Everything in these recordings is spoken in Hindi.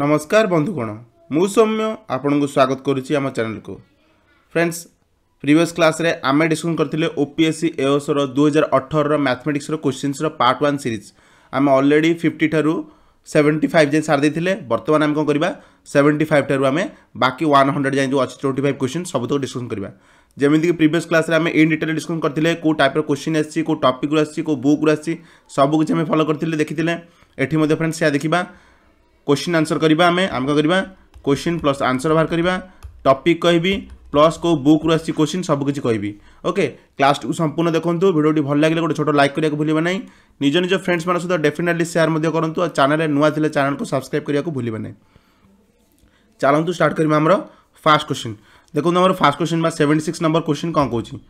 ନମସ୍କାର ବନ୍ଧୁଗଣ ମୁଁ ସୌମ୍ୟ ଆପଣଙ୍କୁ ସ୍ୱାଗତ କରୁଛି ଆମ ଚ୍ୟାନେଲକୁ ଫ୍ରେଣ୍ଡସ୍ ପ୍ରିଭିୟସ୍ କ୍ଲାସ୍ରେ ଆମେ ଡିସ୍କସ୍ କରିଥିଲେ ଓ ପି ଏସ୍ ସି ଏଓସ୍ର ଦୁଇହଜାର ଅଠରର ମ୍ୟାଥମେଟିକ୍ସର କୋଶ୍ଚିନ୍ସର ପାର୍ଟ ୱାନ୍ ସିରିଜ୍ ଆମେ ଅଲରେଡ଼ି ଫିଫ୍ଟି ଠାରୁ ସେଭେଣ୍ଟି ଫାଇଭ୍ ଯାଏଁ ସାରି ଦେଇଥିଲେ ବର୍ତ୍ତମାନ ଆମେ କ'ଣ କରିବା ସେଭେଣ୍ଟି ଫାଇଭ୍ ଠାରୁ ଆମେ ବାକି ୱାନ୍ ହଣ୍ଡ୍ରେଡ଼ ଯାଏଁ ଯେଉଁ ଅଛି ଟ୍ୱେଣ୍ଟି ଫାଇଭ୍ କୋଶ୍ଚିନ୍ ସବୁତକ ଡିସ୍କସ୍ କରିବା ଯେମିତିକି ପ୍ରିଭିୟସ୍ କ୍ଲାସ୍ରେ ଆମେ ଇନ୍ ଡିଟେଲ୍ ଡିସ୍କସ୍ କରିଥିଲେ କେଉଁ ଟାଇପ୍ର କୋଶ୍ଚିନ୍ ଆସିଛି କେଉଁ ଟପିକ୍ରୁ ଆସିଛି କେଉଁ ବୁକ୍ରୁ ଆସିଛି ସବୁ କିଛି ଆମେ ଫଲୋ କରିଥିଲେ ଦେଖିଥିଲେ ଏଠି ମଧ୍ୟ ଫ୍ରେଣ୍ଡସ୍ ସେୟା ଦେଖିବା क्वेश्चन आंसर करवा आम आम क्या करवा क्वेश्चन प्लस आंसर बाहर करवा टपिक कह प्लस कौ बुक्रु आ क्वेश्चन सबकिछ कहबी ओके क्लास टू संपूर्ण देखो भिडियो भल लगे गोटे छोटे लाइक करा भूल ना निज निज फ्रेंड्स मान सहित डेफिनेटली सेयार करूँ और चैनल नुआ थे चैनल को सब्सक्राइब करा भूल ना चलतु स्टार्ट करमा फास्ट क्वेश्चन देखो आम फास्ट क्वेश्चन बा सेवेन्टी सिक्स नंबर क्वेश्चन कौन कौन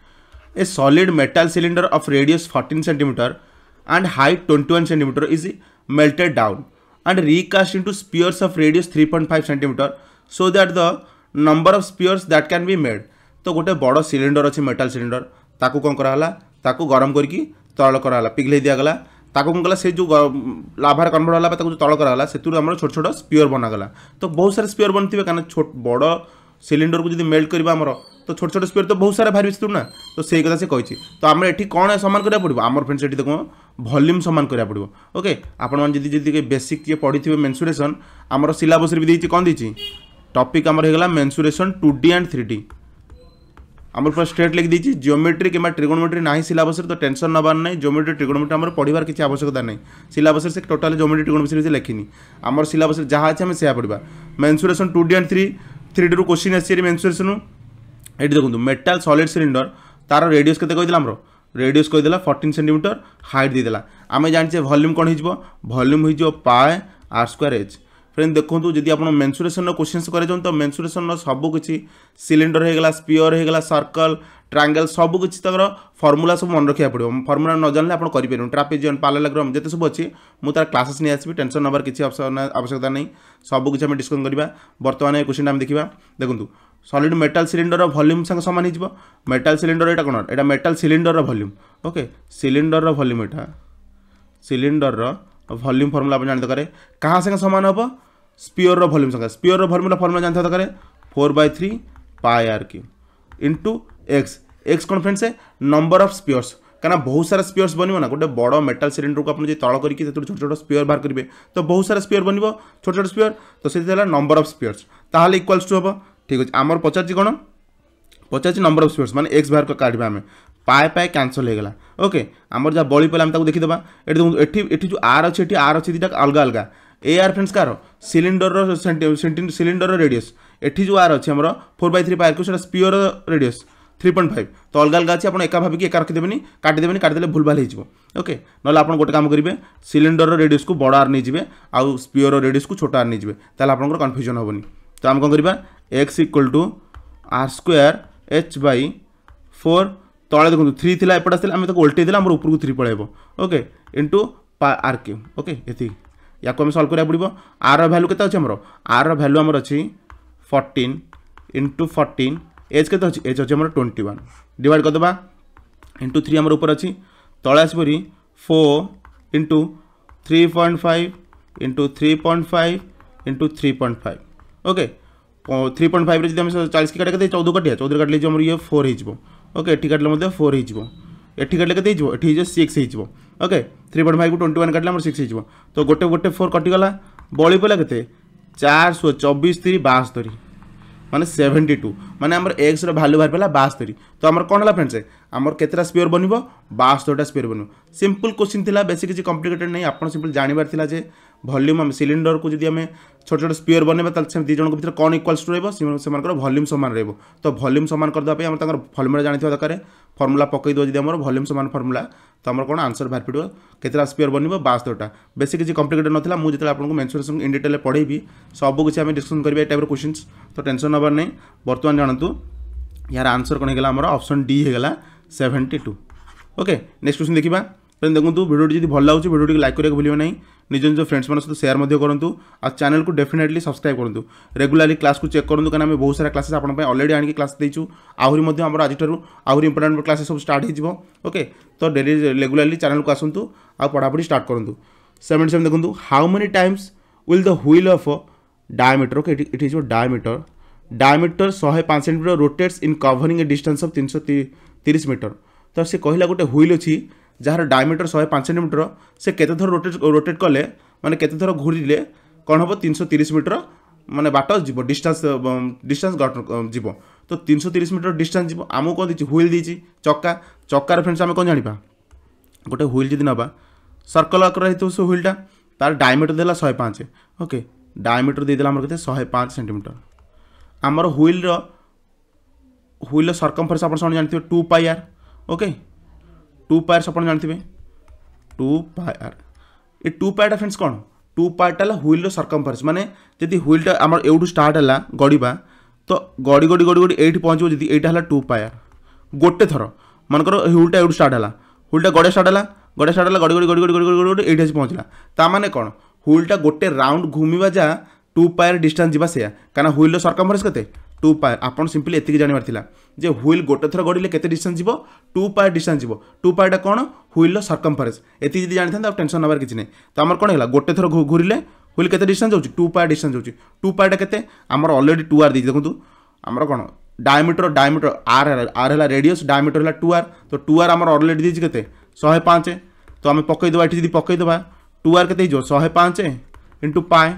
a solid metal cylinder of radius fourteen centimetre and height twenty one centimetre is melted down and recast into spheres of radius 3.5 cm so that the number of spheres that can be made तो गोटे बड़ सिलिंडर अच्छे मेटाल सिलिंडर ताकू कौन कराला गरम करके तरल कराला पिघल दिगला ताकू कला से जो लाभार कन्वर्ट होगा जो तल कराला से छोट छोट स्पीयर बनागला तो बहुत सारे स्पीयर बनते हैं कहीं छोट बड़ সিলিন্ডর को जब मेल्ट करवा आमर তো ছোট ছোট স্পিয়ার তো বহুত সারা ভারি ভিতর না তো সেই কথা সে কইছি তো আমরা এটি কোণ সমান করা পড়ব আমার ফ্রেন্ডস এটি দেখুন ভলিউম সমান করা পড়ব ওকে আপনার যদি যদি বেসিক টিকে পড়িথিবে মেনসুরেসন আমার সিলাবসরে বি দিয়েছি কোন দিয়েছি টপিক আমার হয়ে গলা mensuration two D and three D আমার পুরো স্ট্রেট লিখি দিয়েছি জিওমেট্রি কিংবা ট্রিগোনোমেট্রি না সিলাবসরে তো টেনশন নেবার নাই জিওমেট্রি ট্রিগোনোমেট্রি আমার পড়বার কিছু আবশ্যকতা নাই সিলাবসরে সে টোটাল জিওমেট্রি ট্রিগোনোমেট্রি বিষয়ে লেখিনি আমার সিলাবসরে যা আছে আমি সেয়া পড়বা mensuration two D and three three D question আসছে মেনসুরেসন এটি দেখুন মেটাল সলিড সিলিন্ডর তার রেডিওস কেতে কইলা আমার রেডিওস কইদেলা ফর্টিন সেটিমিটর হাইট দিয়েদেলা আমি জানিছে ভল্যুম কোণ হয়ে ভল্যুম হয়ে পায়ে আর স্কোয়ার এচ ফ্রেন্ড দেখুন যদি আপনার মেনসুরেসন কোশ্চিন্স করে তো মেনসুরেসন সবু কিছু সিলিন্ডর হয়ে গেলা স্পিওর হয়ে গেলা সর্কল ট্রাঙ্গেল সবু কিছু তার ফর্মুলা সব মনে রাখা পড়ব ফর্মুলা ন জানলে আপনার করে ট্রাপিজিয়ন পালালাগ্রাম যেতে সব অছি মু তার ক্লাসেস নিয়ে আসবি টেনশন নেবার কিছু আবশ্যকতা নাই সবু কিছু আমি ডিসকস করা বর্তমানে কোশ্চিনটা আমি দেখা দেখুন সলিড মেটাল সিলিন্ডর ভল্যুম সাথে সমান হয়ে মেটাল সিলিন্ডর এটা কোণ এটা metal cylinder volume okay cylinder volume এটা সিলিন্ডর ভল্যুম ফর্মুলা আপনার জানি দরকার কাহা সাথে সমান হব স্পিওর ভল্যুম সাথে স্পিওর ভল্যুমটা ফর্মুলা জানি দরকার four by three pi R cube into x x कौन फ्रेंड्स नंबर अफ स्पीयर्स कहीं बहुत सारा स्पीयर्स बनव ना गोटे बड़ मेटाल सिलिंडर को आज तल करके छोट छोट स्पीयर बाहर करेंगे तो बहुत सारा स्पीयर बनव छोट छोट स्पीयर तो से number of spheres equals to हम ठीक अच्छे आमर पचार कौन पचार नंबर अफ स्पीयर्स मैंने एक्स बाहर काटा आम पाए पाए कैनसल होगा ओके आम जहाँ बड़ी पाला आम देखीदा ये जो आर अच्छे आर अच्छी दुटा अलग अलग ए आर फ्रेंड्स कार सिलिंडर सिलिंडर रेडियस এটি যে আর অছি আমার ফোর বাই থ্রি পাই আরকু সেটা sphere radius three point five তো অলগা অলগা আছে আপনার একা ভাবিকি একা রখিদেবেনি কাটিদেবেনি কাটিদেলে ভুলভাল হয়ে যাব ওকে নহলে আপনার গোটে কাম করবে সিলিন্ডর রেডিয়সক বড় আর নিয়ে যাবে আউ স্পিওর রেডিয়সক ছোট আর নিয়ে যাবে তাহলে আপনার কনফ্যুজন হবনি তো আমি কম করা x equal to R square H by four তলে দেখুন থ্রি লা এপট আসলে আমি তাকে ওল্টাই দেলে আমার উপরকু থ্রি পলাইব okay into R cube okay এটি ইয়াকু আমি সলভ করা পড়ব আর ভ্যালু কেতে আছে আমার আর ভ্যালু আমার অছি ফর্টিন ইন্টু ফর্টিন এজ কেতে অছি এজ অছি আমার টোয়েন্টি ওয়ান ডিভাইড করদেবা ইন্টু থ্রি আমার উপরে অছি তলে আসবরি four into three point five into three point five into three point five okay three point ফাইভে যদি আমি চাଳିଶ কি কাটা কেটে চৌদ কাটিয়া চৌদ কাটলে যে আমার ইয়ে ফোর হয়েযিব ওকে এটি কাটলে মধ্যে ফোর হয়েযিব এটি কাটলে কেতে হয়েযিব এটি হয়েছে সিক্স হয়েযিব okay three point five to twenty one কাটলে আমার সিক্স হয়েযিব তো গোটে গোটে ফোর কটিগলা বলি পেলা কেতে चार सौ चौबीस तीन बास्तरी मानने सेवेन्टी टू मानने आम एक्स रैल्यू बाहर पड़ा बास्तरी तो आम कौन है फ्रेंड्स আমার কেতটা স্পেয়ার বনব বাস্তটা স্পেয়ার বনব সিম্পল কোশ্চিন লা বেশি কিছু কম্প্লিকেটেড না আপনার সিম্পল জাঁবার লা যে ভল্যুম আমি সিলিন্ডরকে যদি আমি ছোট ছোট স্পিয়র বনাইবা তাহলে সে দুই জনক ভিতরে কোণ ইকুয়ালস টু রহব সেমানকর ভল্যুম সমান রহব তো ভল্যুম সমান করদেওয়া পাই আমার তাঁর ফর্মুলা জাঁথা দরকার ফর্মুলা পকাই দেব যদি আমার ভল্যুম সমান ফর্মুলা তো আমার কোণ আনসর বাহার পড়ব কেতটা স্পিয়র বনব বাস্তটা বেশি কিছু কম্প্লিকেটেড নথিলা মু যেতে আপনার মেনসুরেসন ইন ডিটেল পড়াইবি সবু কিছু আমি ডিসকসন করবা এই টাইপর কোশ্চিন্স তো টেনশন হবার নাই বর্তমান জাঁতু ইয়ার আনসর কোণ হয়ে গেল আমার অপশন ডি হয়ে গেলা seventy two okay next question ଦେଖିବା ଫ୍ରେଣ୍ଡ ଦେଖନ୍ତୁ ଭିଡ଼ିଓଟି ଯଦି ଭଲ ଲାଗୁଛି ଭିଡ଼ିଓଟିକୁ ଲାଇକ୍ କରିବାକୁ ଭୁଲିବେ ନାହିଁ ନିଜ ନିଜ ଫ୍ରେଣ୍ଡସମାନଙ୍କ ସହିତ ସେୟାର ମଧ୍ୟ କରନ୍ତୁ ଆଉ ଚ୍ୟାନେଲକୁ ଡେଫିନେଟଲି ସବସ୍କ୍ରାଇବ୍ କରନ୍ତୁ ରେଗୁଲାରଲି କ୍ଲାସ୍କୁ ଚେକ୍ କରନ୍ତୁ କାରଣ ଆମେ ବହୁତ ସାରା କ୍ଲାସେସ୍ ଆପଣଙ୍କ ପାଇଁ ଅଲରେଡ଼ି ଆଣିକି କ୍ଲାସ୍ ଦେଇଛୁ ଆହୁରି ମଧ୍ୟ ଆମର ଆଜିଠାରୁ ଆହୁରି ଇମ୍ପୋର୍ଟାଣ୍ଟ କ୍ଲାସେସ୍ ସବୁ ଷ୍ଟାର୍ଟ ହୋଇଯିବ ଓକେ ତ ଡେଲି ରେଗୁଲାରଲି ଚ୍ୟାନେଲକୁ ଆସନ୍ତୁ ଆଉ ପଢ଼ାପଢ଼ି ଷ୍ଟାର୍ଟ କରନ୍ତୁ ସେଭେଣ୍ଟି ସେଭେନ୍ ଦେଖନ୍ତୁ how many times will the wheel of diameter okay it is diameter diameter ଶହେ ପାଞ୍ଚ centimetre rotates in covering a distance of ତିନିଶହ তিরিশ মিটর ତ ସେ କହିଲା ଗୋଟେ ହୁଇଲ୍ ଅଛି ଯାହାର ଡାୟମିଟର ଶହେ ପାଞ୍ଚ ସେଣ୍ଟିମିଟର ସେ କେତେଥର ରୋଟେଟ୍ ରୋଟେଟ୍ କଲେ ମାନେ କେତେଥର ଘୁରିଲେ କ'ଣ ହେବ ତିନିଶହ ତିରିଶ ମିଟର ମାନେ ବାଟ ଯିବ ଡିଷ୍ଟାନ୍ସ ଡିଷ୍ଟାନ୍ସ ଯିବ ତ ତିନିଶହ ତିରିଶ ମିଟର ଡିଷ୍ଟାନ୍ସ ଯିବ ଆମକୁ କ'ଣ ଦେଇଛି ହୁଇଲ୍ ଦେଇଛି ଚକା ଚକାର ଫ୍ରେଣ୍ଡସ୍ ଆମେ କ'ଣ ଜାଣିବା ଗୋଟେ ହୁଇଲ୍ ଯଦି ନେବା ସର୍କଲ୍ ଆକାର ହେଇଥିବ ସେ ହୁଇଲ୍ଟା ତା'ର ଡାୟମିଟର ଦେଲା ଶହେ ପାଞ୍ଚ ଓକେ ଡାୟମିଟର ଦେଇଦେଲା ଆମର କେତେ ଶହେ ପାଞ୍ଚ ସେଣ୍ଟିମିଟର ଆମର ହୁଇଲ୍ର হুইলর সর্কমফরেন্স আপনার সব জাঁথিবে টু পাই আর ওকে টু পাই আর আপনার জাঁথিবে টু পাই আর ଏ ଟୁ ପାର୍ଟା ଫ୍ରେଣ୍ଡସ୍ କ'ଣ ଟୁ ପାର୍ଟା ହେଲା ହୁଇଲ୍ର ସର୍କମ୍ଫରେନ୍ସ ମାନେ ଯଦି ହୁଇଲ୍ଟା ଆମର ଏଇଠୁ ଷ୍ଟାର୍ଟ ହେଲା ଗଡ଼ିବା ତ ଗଡ଼ି ଗଡ଼ି ଗଡ଼ି ଗଡ଼ି ଏଇଠି ପହଞ୍ଚିବ ଯଦି ଏଇଟା ହେଲା ଟୁ ପାୟାର ଗୋଟେ ଥର ମନେକର ହୁଇଲ୍ଟା ଏଇଠୁ ଷ୍ଟାର୍ଟ ହେଲା ହୁଇଲ୍ଟା ଗଡ଼ିଆ ଷ୍ଟାର୍ଟ ହେଲା ଗଡ଼ିଆ ଷ୍ଟାର୍ଟ ହେଲା ଗଡ଼ି ଗଡ଼ି ଗଡ଼ି ଗଡ଼ି ଗଡ଼ି ଗଡ଼ି ଗଡ଼ି ଏଇଠି ଆସି ପହଞ୍ଚିଲା ତା ମାନେ କ'ଣ ହୁଇଲ୍ଟା ଗୋଟେ ରାଉଣ୍ଡ ଘୁମିବା ଯାହା ଟୁ ପାୟାର ଡିଷ୍ଟାନ୍ସ ଯିବା ସେୟା କାରଣ ହୁଇଲ୍ର ସର୍କମ୍ଫରେନ୍ସ କେତେ টু পায়ার আপনার সিম্পলি এতিকি জাণবার লা যে হুইল গোটে থর গড়লে কেতে ডিষ্টান্স যাব টু পায়ার ডিষ্টান্স যাব টু পায়ারটা কোণ হুইলর সর্কমফরেন্স এতিকি যদি জাঁথা আর টেনশন নেবার কিছু নাই তো আমার কোণ হল গোটে থর ঘুরলে হুইল কেতে ডিষ্টান্স যাচ্ছে টু পায়ার ডিষ্টান্স যাচ্ছে টু পায়ারটা কেতে আমার অলরেডি টু আর দিয়েছি দেখুন আমার কোণ ডায়ামিটর ডায়ামিটর আর আর হল রেডিয়স ডায়ামিটর হল টু আর তো টু আর আমার অলরেডি দিয়েছি কেতে শহে পাঁচ তো আমি পকাই দেওয়া এটি যদি পকাই দেওয়া টু আর কেতে হয়ে শহে পাঁচ ইন্টু পায়ে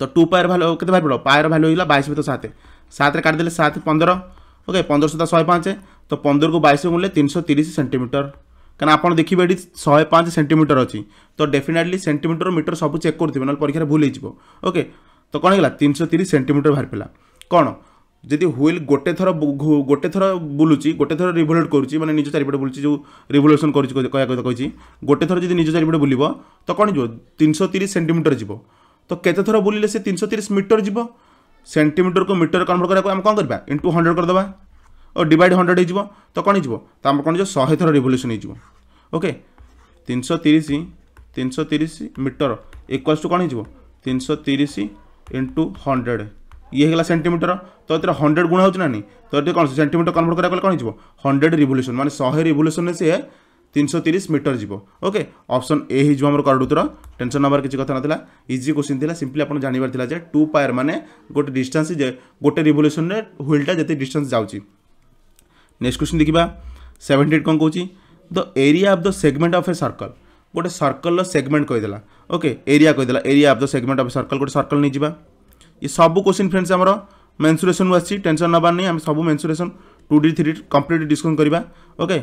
তো টু পায়ের ভ্যালু কেতে বাহার পড়ব পায়ের ভ্যালু হইলা বাইশ ভিতর সাত সাতরে কাটিদেলে সাত পনেরো ওকে পনেরো সতা শহে পাঁচ তো পনেরোকে বাইশ গুণলে তিনশো তিরিশ সেটিমিটর কারণ আপনার দেখবে এটি শহে পাঁচ সেটিমিটর অছি তো ডেফিনেটলি সেটিমিটর মিটর সব চেক করুবে নহলে পরীক্ষার ভুল হয়ে ওকে তো কোণ হয়ে তিনশো তিরিশ সেটিমিটর বাহার পড়া কোণ ଯଦି ହୁଇଲ୍ ଗୋଟେ ଥର ଗୋଟେ ଥର ବୁଲୁଛି ଗୋଟେ ଥର ରିଭୋଲେଟ୍ କରୁଛି ମାନେ ନିଜ ଚାରିପଟେ ବୁଲୁଛି ଯେଉଁ ରିଭୋଲ୍ୟୁସନ୍ କରୁଛି କହିବା କଥା କହିଛି ଗୋଟେ ଥର ଯଦି ନିଜ ଚାରିପଟେ ବୁଲିବ ତ କ'ଣ ଯିବ ତିନିଶହ ତିରିଶ ସେଣ୍ଟିମିଟର ଯିବ তো কেতেথর বুলিলে সে তিনশো তিরিশ মিটর যাব সেটিমিটরক মিটর কনভর্ট করা আমি কম করা ইন্টু হন্ড্রেড করেদেবা ও ডিভাইড হন্ড্রেড হয়ে তো কম হয়ে তো আমার কম হয়ে শহে থর রিভলুশন হয়ে ওকে তিনশো তিরিশ তিনশো তিরিশ মিটর ইকুয়াল টু কম হয়ে তিনশো তিরিশ ইন্টু হন্ড্রেড ଇଏ ହେଇଗଲା ସେଣ୍ଟିମିଟର ତ ଏଥିରେ ହଣ୍ଡ୍ରେଡ଼ ଗୁଣା ହେଉଛି ନା ନାହିଁ ତ ଏଠି କ'ଣ ସେଣ୍ଟିମିଟର କନଭର୍ଟ କରିବାକୁ ଗଲେ କ'ଣ ହେଇଯିବ ହଣ୍ଡ୍ରେଡ଼ ରିଭଲ୍ୟୁସନ୍ ମାନେ ଶହେ ରିଭଲ୍ୟୁସନ୍ରେ ସିଏ তিনশো তিরিশ মিটর যাব ওকে অপশন এ হয়ে আমার করেক্ট উত্তর টেনশন নেবার কিছু কথা নথিলা ইজি কোশ্চিন লা সিম্পলি আপনার জাঁবার লা যে টু পায়ার মানে গোটে ডিষ্টান্স গোটে রিভলুসনরে হুইলটা যেতে ডিষ্টান্স যাচ্ছি क्वेश्चन কোশ্চিন দেখা एट कौन कौन the area of the segment of a circle गोटे सर्कल सेगमेंट कहीदेला ओके एरिया कहीदेला area of the segment of a circle गोटे सर्कल नहीं जावा ये सब क्वेश्चन फ्रेंड्स आम मेन्सुरेसन आसी टेनसन नबार नहीं आम सब mensuration two D three complete discussion करवा ओके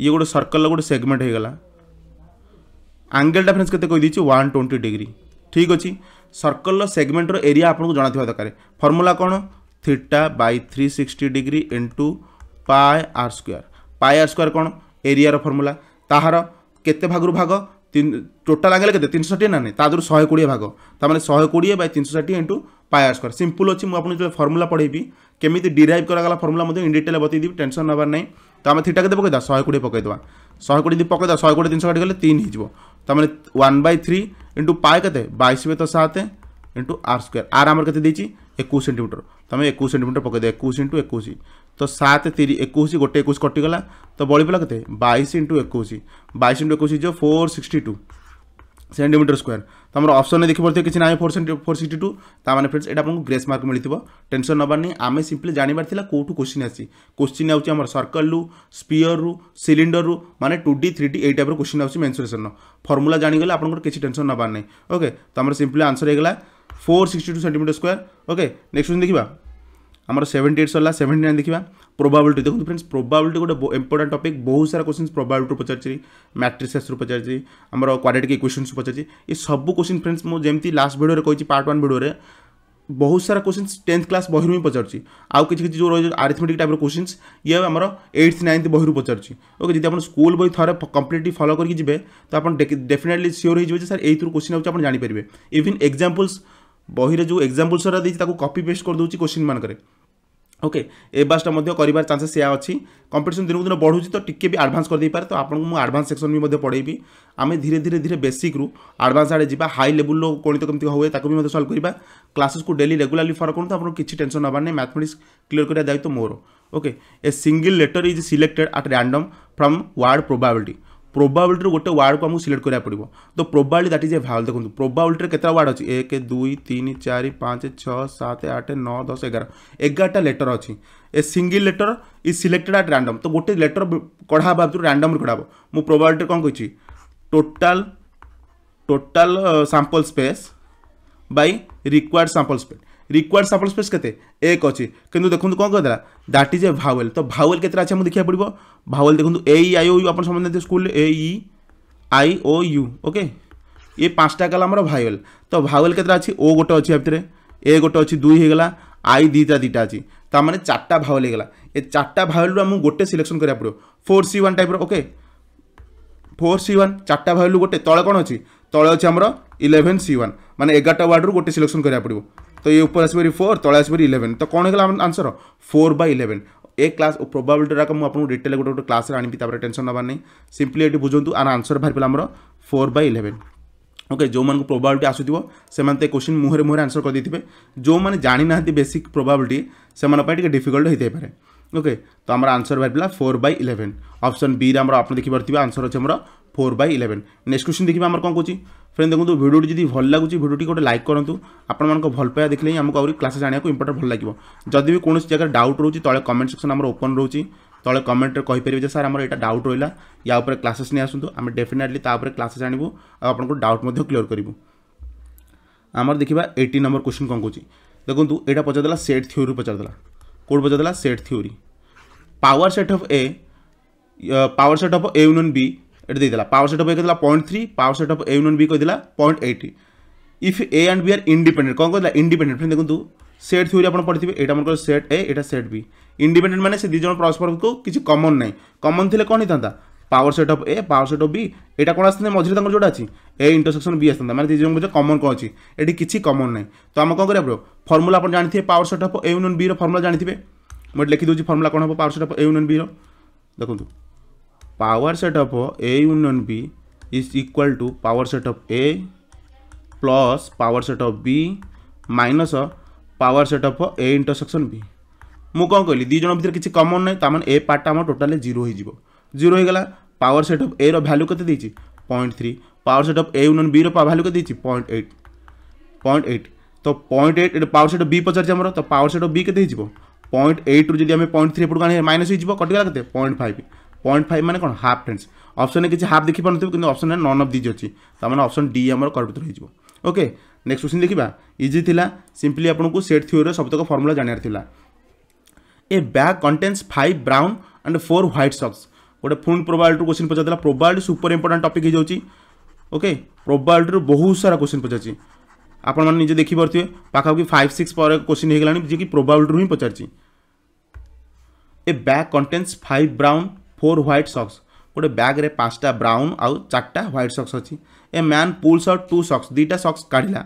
ଇଏ ଗୋଟେ ସର୍କଲର ଗୋଟେ ସେଗମେଣ୍ଟ ହୋଇଗଲା ଆଙ୍ଗେଲ ଡିଫରେନ୍ସ କେତେ କହିଦେଇଛି ୱାନ୍ ଟ୍ୱେଣ୍ଟି ଡିଗ୍ରୀ ଠିକ୍ ଅଛି ସର୍କଲର ସେଗମେଣ୍ଟର ଏରିଆ ଆପଣଙ୍କୁ ଜଣାଥିବା ଦରକାର ଫର୍ମୁଲା କ'ଣ theta by three sixty degree into pi R square ପାଏ ଆର୍ ସ୍କୋୟାର କ'ଣ ଏରିଆର ଫର୍ମୁଲା ତାହାର କେତେ ଭାଗରୁ ଭାଗ ଟୋଟାଲ୍ ଆଙ୍ଗେଲ କେତେ ତିନିଶହ ଷାଠିଏ ନା ନାହିଁ ତା ଦେହରୁ ଶହେ କୋଡ଼ିଏ ଭାଗ ତାମାନେ ଶହେ କୋଡ଼ିଏ ବାଇ ତିନିଶହ ଷାଠିଏ into pi R square simple ଅଛି ମୁଁ ଆପଣଙ୍କୁ ଯେତେବେଳେ ଫର୍ମୁଲା ପଢ଼େଇବି କେମିତି ଡିରାଇଭ୍ କରାଗଲା ଫର୍ମୁଲା ମଧ୍ୟ ଇନ୍ ଡିଟେଲ୍ ବତେଇଦେବି ଟେନସନ୍ ନେବାର ନାହିଁ তো আমি থ্রিটা কেতে পকাইদেবা শহে কোড়িয়ে পকাইদেবা শহে কোড়িয়ে যদি পকাইদেবা শহে কোড়িয়ে তিনশো কাটি গেলে তিন হয়ে তার ওয়ান বাই থ্রি ইন্টু পায়ে কেতে বাইশ বেত সাত ইন্টু আর স্কোয়ার আর আমার কেতে দিয়েছি একুশ সেটিমিটর তুমি একুশ সেটিমিটর পকাইদে একুশ ইন্টু একুশ তো সাত তিরি একুশ গোটে একুশ কটিগলা তো বলি পেলা কেতে বাইশ ইন্টু একুশ বাইশ ইন্টু একুশ is four sixty two centimetre square तो आम अप्सन देखी पड़े किसी ना फोर सेन्टी फोर सिक्सटी टू ताने फ्रेंड्स ये आपको ग्रेस मार्क मिल टेनसन नबानी आम सिंपली जानवर कौटू क्वेश्चन आसी क्वेश्चन आम सर्कल रु सिलिंडर रू मैंने टू डी थ्री डी टाइप्र क्वेश्चन आज आसुरेसन फर्मुला जाणीगले आपंकर किसी टेनसन नबार ना ओके तो आम सिंपली आंसर होगा four sixty two centimetre square okay next question देखा আমার সেভেন্টি এইট সরলা সেভেন্টি নাইন দেখা প্রোবাবিলিটি দেখুন ফ্রেন্ডস প্রোবাবিলিটি গোটে ইম্পর্টাট টপিক বহু সারা কোশ্চিন প্রোবাবিলিটি পচারছি ম্যাট্রিসেসু পচারছি আমার কোয়াড্রেটিক ইকুয়েশনস পচারছি এই সবু কোশ্চিন ফ্রেন্ডস মু যেমতি লাস্ট ভিডিওরে কইছি পার্ট ওয়ান ভিডিওরে বহু সারা কোশ্চিন টেন্থ ক্লাস বহিরু হি পচারছি আউ কিছু কিছু যে রয়েছে আরিথমেটিক টাইপর কোশ্চিন ইয়ে আমার এইথ নাইন্থ বহিরু পচারছি ওকে যদি আপনার স্কুল বই থরে কমপ্লিটলি ফলো করি যাবে তো আপনার ডেফিনেটলি সিওর হয়ে যাবে যে স্যার এইথর কোশ্চিন আছে আপনার জাঁপারে ইভিন এক্সাম্পলস বহিরে ଯେଉଁ ଏକ୍ଜାମ୍ପଲ୍ ସରା ଦେଇଛି ତାକୁ କପି ପେଷ୍ଟ କରିଦେଉଛି କୋଶ୍ଚିନ୍ ମାନଙ୍କରେ ওকে এ বাসটা মধ্যে করিবার চান্সেস সেয়া অছি কম্পিটিশন দিনকু দিন বড়ুছি তো টিকে বি আডভান্স করে দেইপারে তো আপনাকে মু আডভান্স সেকশন বি মধ্যে পড়াইবি আমি ধীরে ধীরে ধীরে বেসিক রু আডভান্স আড়ে যা হাই লেভেল লো গণিত কেমতি হুয়ে তাকে বি মধ্যে সলভ করিবা ক্লাসেস কু ডেলি রেগুলারলি ফলো করুন তো আপনার কিছু টেনশন হবার নাই ম্যাথমেটিক্স ক্লিয়ার করার দায়িত্ব মোর okay a single letter is selected at random from word probability প্রোবাবিলিটির গোটে ওয়ার্ডকে আমি সিলেক্ট করা পড়ব তো probability that is a vowel দেখুন প্রোবাবিলিটির কেতটা ওয়ার্ড অছি এক দুই তিন চারি পাঁচ ছ সাত আট ন দশ এগার এগারটা লেটর অছি a single letter is selected at random তো গোটে লেটর কড়া হব ভিতরে র্যান্ডম কড়া হব মু প্রোবাবিলিটি কম কইছি total total sample space by required sample space required sample space କେତେ ଏକ ଅଛି କିନ୍ତୁ ଦେଖନ୍ତୁ କ'ଣ କହିଦେଲା ଦ୍ୟାଟ୍ ଇଜ୍ ଏ ଭାୱେଲ୍ ତ ଭାୱେଲ୍ କେତେଟା ଅଛି ଆମକୁ ଦେଖିବାକୁ ପଡ଼ିବ ଭାୱେଲ୍ ଦେଖନ୍ତୁ ଏ ଇ ଆଇ ଓ ୟୁ ଆପଣ ସମସ୍ତେ ସ୍କୁଲରେ A E I O U okay ଇଏ ପାଞ୍ଚଟା କଲା ଆମର ଭାୱେଲ୍ ତ ଭାୱେଲ୍ କେତେଟା ଅଛି ଓ ଗୋଟେ ଅଛି ୟା ଭିତରେ ଏ ଗୋଟେ ଅଛି ଦୁଇ ହେଇଗଲା ଆଇ ଦୁଇଟା ଦୁଇଟା ଅଛି ତା ମାନେ ଚାରିଟା ଭାୱେଲ୍ ହେଇଗଲା ଏ ଚାରିଟା ଭାୱେଲ୍ରୁ ଆମକୁ ଗୋଟେ ସିଲେକ୍ସନ୍ କରିବାକୁ ପଡ଼ିବ ଫୋର୍ ସି ୱାନ୍ ଟାଇପ୍ର ଓକେ ফোর সি ওয়ান চারটা ভ্যালু গোটে তলে কোণ অছি তলে অছি আমার ইলেভেন সি ওয়ান মানে এগারোটা ওয়ার্ডর গোটে সিলেকশন করা পড়ব तो ये ऊपर आसपरि फोर तले आसपरि इलेवेन तो कौन होगा आंसर फोर बै इलेवेन ए क्लास प्रोबाबिलिटीटा मुझे डिटेल गोटे गोटे क्लास आनी टेनसन नबार नहीं सिंपली ये बुझुँ आर आंसर बाहर पाला फोर बै इलेवेन ओके जो मैं प्रोबाबिलिटी आसूब से क्वेश्चन मुहर मुहर आंसर करदे जो मैंने जाणी ना बेसिक प्रोबाबिलिटी से डिफिकल्ट होते ओके तो आम आंसर बाहर पाला four by eleven option B आम आप देखिपे आंसर अच्छे आम four by eleven next question দেখবা আমার কম করছি ফ্রেন্ড দেখুন ভিডিওটি যদি ভাল লাগুচি ভিডিওটি গোটে লাইক করতু আপনার ভাল পাওয়া দেখলে হি আমাকে আহরি ক্লাসেস আনবাকে ইম্পর্টেন্ট ভাল লাগবে যদি বি কোণী জায়গায় ডাউট রয়েছে তলে কমেন্ট সেকশন আমার ওপন রয়েছে তলে কমেন্টরে কইপারে যে স্যার আমার এটা ডাউট রহিলা ইয়া উপরে ক্লাসেস নিয়ে আসুন আমি ডেফিনেটলি তা উপরে ক্লাসেস আনবু আপনার ডাউট ক্লিয়ার করবু আমার দেখা এইটি নম্বর কোশ্চিন কম করছি দেখুন এটা পচারদেলা সেট থিওরি পচারদেলা কোড পচারদেলা set theory power set of A power set of A union B ଏଠି ଦେଇଦେଲା ପାୱାର ସେଟ୍ ଅଫ୍ ଏ କହିଦେଲା point three power set of A union B କହିଦେଲା point eight if A and B are independent କ'ଣ କହିଦେଲା ଇଣ୍ଡିପେଣ୍ଡେଣ୍ଟ ଫ୍ରେଣ୍ଡ ଦେଖନ୍ତୁ ସେଟ୍ ଥିଓରି ଆପଣ ପଢ଼ିଥିବେ ଏଇଟା ଆମର ସେଟ୍ ଏ ଏଇଟା ସେଟ୍ ବି ଇଣ୍ଡିପେଣ୍ଡେଣ୍ଟ ମାନେ ସେ ଦୁଇ ଜଣ ପରସ୍ପରକୁ କିଛି କମନ୍ ନାହିଁ କମନ୍ ଥିଲେ କ'ଣ ହେଇଥାନ୍ତା power set of A power set of B ଏଇଟା କ'ଣ ଆସିଥାନ୍ତା ମଝିରେ ତାଙ୍କର ଯେଉଁଟା ଅଛି ଏ ଇଣ୍ଟରସେକ୍ସନ୍ ବି ଆସିଥାନ୍ତା ମାନେ ଦୁଇ ଜଣଙ୍କ ଭିତରେ କମନ୍ କ'ଣ ଅଛି ଏଠି କିଛି କମନ୍ ନାହିଁ ତ ଆମେ କ'ଣ କରିବା ଫର୍ମୁଲା ଆପଣ ଜାଣିଥିବେ power set of A union ବିର ଫର୍ମୁଲା ଜାଣିଥିବେ ମୁଁ ଏଠି ଲେଖିଦେଉଛି ଫର୍ମୁଲା କ'ଣ ହେବ power set of A union ବିର ଦେଖନ୍ତୁ power set of A union B is equal to power set of A plus power set of B minus power set of A intersection B ମୁଁ କ'ଣ କହିଲି ଦୁଇ ଜଣ ଭିତରେ କିଛି କମନ୍ ନାହିଁ ତା'ମାନେ ଏ ପାର୍ଟଟା ଆମର ଟୋଟାଲି ଜିରୋ ହେଇଯିବ ଜିରୋ ହେଇଗଲା ପାୱାର ସେଟ୍ ଅଫ୍ ଏର ଭ୍ୟାଲ୍ୟୁ କେତେ ଦେଇଛି point three power set of A union ବିର ଭ୍ୟାଲ୍ୟୁ କେତେ ଦେଇଛି ପଏଣ୍ଟ ଏଇଟ୍ ପଏଣ୍ଟ ଏଇଟ୍ ତ ପଏଣ୍ଟ ଏଇଟ୍ ଏଇଟା ପାୱାର ସେଟ୍ ଅଫ୍ ବି ପଚାରିଛି ଆମର ତ ପାୱାର ସେଟ୍ ଅଫ୍ ବି କେତେ ହେଇଯିବ ପଏଣ୍ଟ ଏଇଟ୍ରୁ ଯଦି ଆମେ ପଏଣ୍ଟ ଥ୍ରୀ ଏପଟକୁ ଆଣିବା ମାଇନସ୍ ହେଇଯିବ କଟିଗଲା କେତେ ପଏଣ୍ଟ ଫାଇଭ୍ পয়েন্ট ফাইভ মানে কোণ হাফ ফ্রেন্ডস অপশনে কিছু হাফ দেখিপারে কিন্তু অপশনে নন অফ দিজ অছি তার মানে अप्सन डी आम করেক্ট হয়ে ওকে নেক্সট কোশ্চিন দেখা ইজি লা সিম্পলি আপনার সেট থিওর সবতক ফর্মুলা জাণিবার লা a bag contains five brown and four white socks गोटे पुणी प्रोबाल्टी क्वेश्चन पचार प्रोबाल्टी सुपर इंपोर्टां टपिक हो ओके प्रोबाल्टी बहुत सारा क्वेश्चन पचार आपण मैंने निजे देखिपे पाखापाखि फाइव सिक्स पर क्वेश्चन हो गला जी कि प्रोबाल्टी हिं पचार a bag contains five brown four white socks ଗୋଟେ ବ୍ୟାଗ୍ରେ ପାଞ୍ଚଟା ବ୍ରାଉନ୍ ଆଉ ଚାରିଟା ହ୍ୱାଇଟ୍ ସକ୍ସ ଅଛି a man pulls out two socks ଦୁଇଟା ସକ୍ସ କାଢ଼ିଲା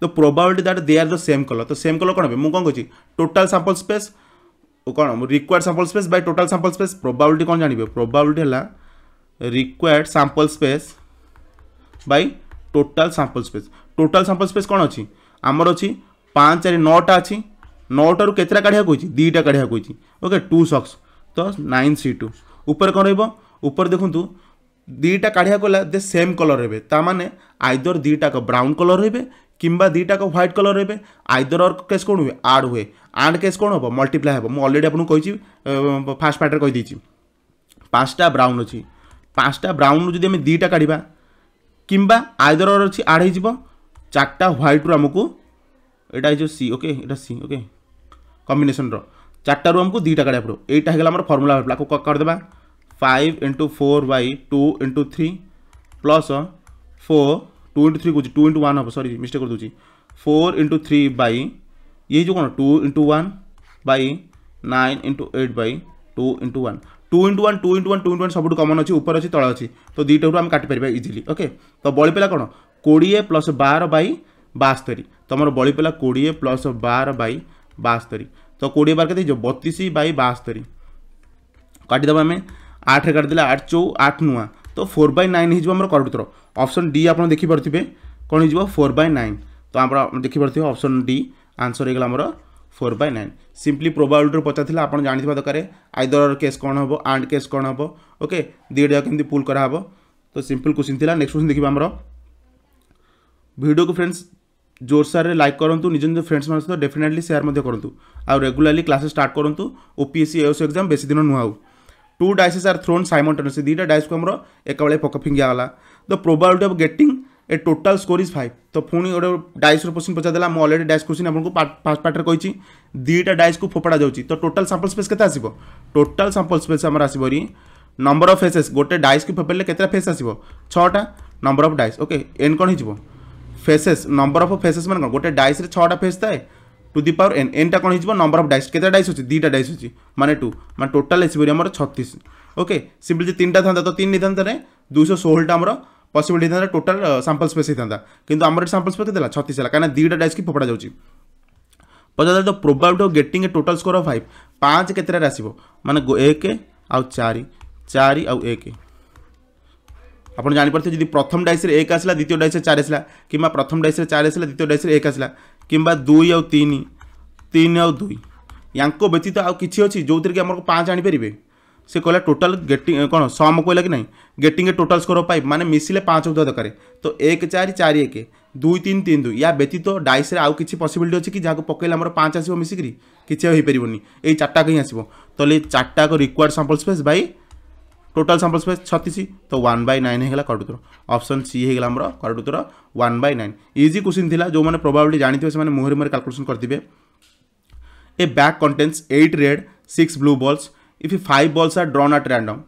ତ probability that they are the same colour ତ ସେମ୍ କଲର୍ କ'ଣ ହେବ ମୁଁ କ'ଣ କହୁଛି ଟୋଟାଲ୍ ସାମ୍ପଲ୍ ସ୍ପେସ୍ କ'ଣ required sample space by total sample space probability କ'ଣ ଜାଣିବେ ପ୍ରୋବାବିଲିଟି ହେଲା required sample space by total sample space total sample space କ'ଣ ଅଛି ଆମର ଅଛି ପାଞ୍ଚ ଚାରି ନଅଟା ଅଛି ନଅଟାରୁ କେତେଟା କାଢ଼ିବାକୁ କହିଛି ଦୁଇଟା କାଢ଼ିବାକୁ କହିଛି ଓକେ ଟୁ ସକ୍ସ ତ ନାଇନ୍ ସି ଟୁ উপরে କ'ଣ উপরে দেখুন দুইটা ଦୁଇଟା କାଢ଼ିବାକୁ দে সেম কলর କଲର୍ তা মানে আইদর ଦୁଇଟାକ ব্রাউন কলর ରହିବେ কিংবা দুইটাক হোয়াইট কলর রয়েবে আইদর অর কেস কোণ হুয়ে আড হুয়ে আড কেস কোণ হব মল্টিপ্লাই হব অলরেডি আপনার কী ফার্স্ট পার্টরে দিয়েছি পাঁচটা ব্রাউন অছি পাঁচটা ব্রাউন যদি আমি দুইটা কাড়া কিংবা আইদর অর অছি আড হয়ে চারটা হোয়াইট রু আমি এটা হয়ে সি ওকে এটা সি ওকে কম্বিনেসন র चार्ट रू आमको दुईटा काढ़ा पड़ो यहीटा होगा फर्मुला फर्मुला को करदे five into four by two into three plus four two into three कौन टू इंटु वन हम सरी मिस्टेक कर दूसरी फोर इंटु थ्री बै ये जो कौन two into one by nine into eight by two into one two into one two into one two into one सब कमन अच्छी ऊपर अच्छी तल अच्छी तो दुईटा रू आम काटिपर इजिली ओके तो बड़ी पे कौन कोड़े प्लस बार बै बास्तरी तुम बड़ी पेला कोड़े प्लस बार बै बास्तरी तो कोड़े बार कैसे बतीस बै बास्तरी काटिद आम आठ काटिदे आठ चौ आठ नुआ तो फोर बै नाइन होमर कर उत्तर अप्सन डी आप देखिपे कौन हो फोर बै नाइन तो आप देखिपे अप्सन डी आंसर होगा आमर फोर बै नाइन सिंपली प्रोबाबिलिटर पचार था आपड़ जानवा दरकार आईदर केस कौन हम आंड केस कौन हम ओके दीट जगह कमी पुल कराव तो सिंपल क्वेश्चन थी नेक्स्ट क्वेश्चन देखिए आम भिडियो को फ्रेंड्स জোরসারে লাইক করতু নিজ নিজ ফ্রেন্ডস মান সহ ডেফিনেটলি সেয়ার स्टार्ट আর রেগুলারলি ক্লাসেস স্টার্ট করতু ওপিএসসি এওসি এক্সাম বেশি দিন নুহ টু ডাইসেস আর থ্রোন সাইমন্টেনিয়সলি দুইটা ডাইসকে আমার একাবেলে পক ফিঙ্গিয়া গলা the probability of getting a total score is five तो पुणी गोटे डाइस क्वेश्चन पचारदेला मुझे अलरेडी डाइस क्वेश्चन आपको फास्ट पार्टर कही दुईटा डाइस को फोपड़ा जाऊँगी तो टोटाल सांपल स्पेस के आसो टोटाल सांपल स्पेस आम आसपरि नंबर अफ फेसेस गोटे डाइस को फोपड़े के फेस आसो छटा number of dice okay N कौन हो ফেসেস নম্বর অফ ফেসেস মানে কোণ গোটে ডাইসে ছটা ফেস থাকে টু দি পাওয়ার এন এনটা কোণ হয়ে নম্বর অফ ডাইস কেটা ডাইস অছি দুইটা ডাইস অছি মানে টু মানে টোটাল আসবে আমার ছতিশ ওকে সিম্পল যে তিনটা থাকে তো তিন হইতা দুইশ ষোহলটা আমার পসিবল হইতা টোটাল স্যাম্পল স্পেস হইতা কিন্তু আমার এটি স্যাম্পল স্পেস হইলা ছতিশ হল কিনা দুইটা ডাইস কি ফোপড়া যাচ্ছে ପଚାଶ the probability of getting a total score of five ପାଞ୍ଚ କେତେଟାରେ ଆସିବ ମାନେ ଏକ ଆଉ ଚାରି ଚାରି ଆଉ ଏକ ଆପଣ ଜାଣିପାରୁଥିବେ ଯଦି ପ୍ରଥମ ଡାଇସ୍ରେ ଏକ ଆସିଲା ଦ୍ୱିତୀୟ ଡାଇସ୍ରେ ଚାରି ଆସିଲା କିମ୍ବା ପ୍ରଥମ ଡାଇସ୍ରେ ଚାରି ଆସିଲା ଦ୍ୱିତୀୟ ଡାଇସ୍ରେ ଏକ ଆସିଲା କିମ୍ବା ଦୁଇ ଆଉ ତିନି ତିନି ଆଉ ଦୁଇ ୟାଙ୍କ ବ୍ୟତୀତ ଆଉ କିଛି ଅଛି ଯେଉଁଥିରେ କି ଆମର ପାଞ୍ଚ ଆଣିପାରିବେ ସେ କହିଲା ଟୋଟାଲ ଗେଟିଂ କ'ଣ ସମ୍ କହିଲା କି ନାହିଁ getting a total score five ମାନେ ମିଶିଲେ ପାଞ୍ଚ ହେଉଥିବା ଦରକାର ତ ଏକ ଚାରି ଚାରି ଏକ ଦୁଇ ତିନି ତିନି ଦୁଇ ୟା ବ୍ୟତୀତ ଡାଇସ୍ରେ ଆଉ କିଛି ପସିବିଲିଟି ଅଛି କି ଯାହାକୁ ପକାଇଲେ ଆମର ପାଞ୍ଚ ଆସିବ ମିଶିକିରି କିଛି ଆଉ ହେଇପାରିବନି ଏଇ ଚାରିଟାକ ହିଁ ଆସିବ ତାହେଲେ ଚାରିଟାକ required sample space by total sample space ଛତିଶ ତ ୱାନ୍ ବାଇ ନାଇନ୍ ହେଇଗଲା କରେକ୍ଟ ଉତ୍ତର ଅପସନ୍ ସି ହେଇଗଲା ଆମର କରେକ୍ଟ ଉତ୍ତର one by nine easy question ଥିଲା ଯେଉଁମାନେ ପ୍ରୋବାବିଲିଟି ଜାଣିଥିବେ ସେମାନେ ମୁହଁରେ ମୁହଁରେ କାଲକୁଲେସନ୍ କରିଥିବେ a bag contains eight red six blue balls if five balls are drawn at random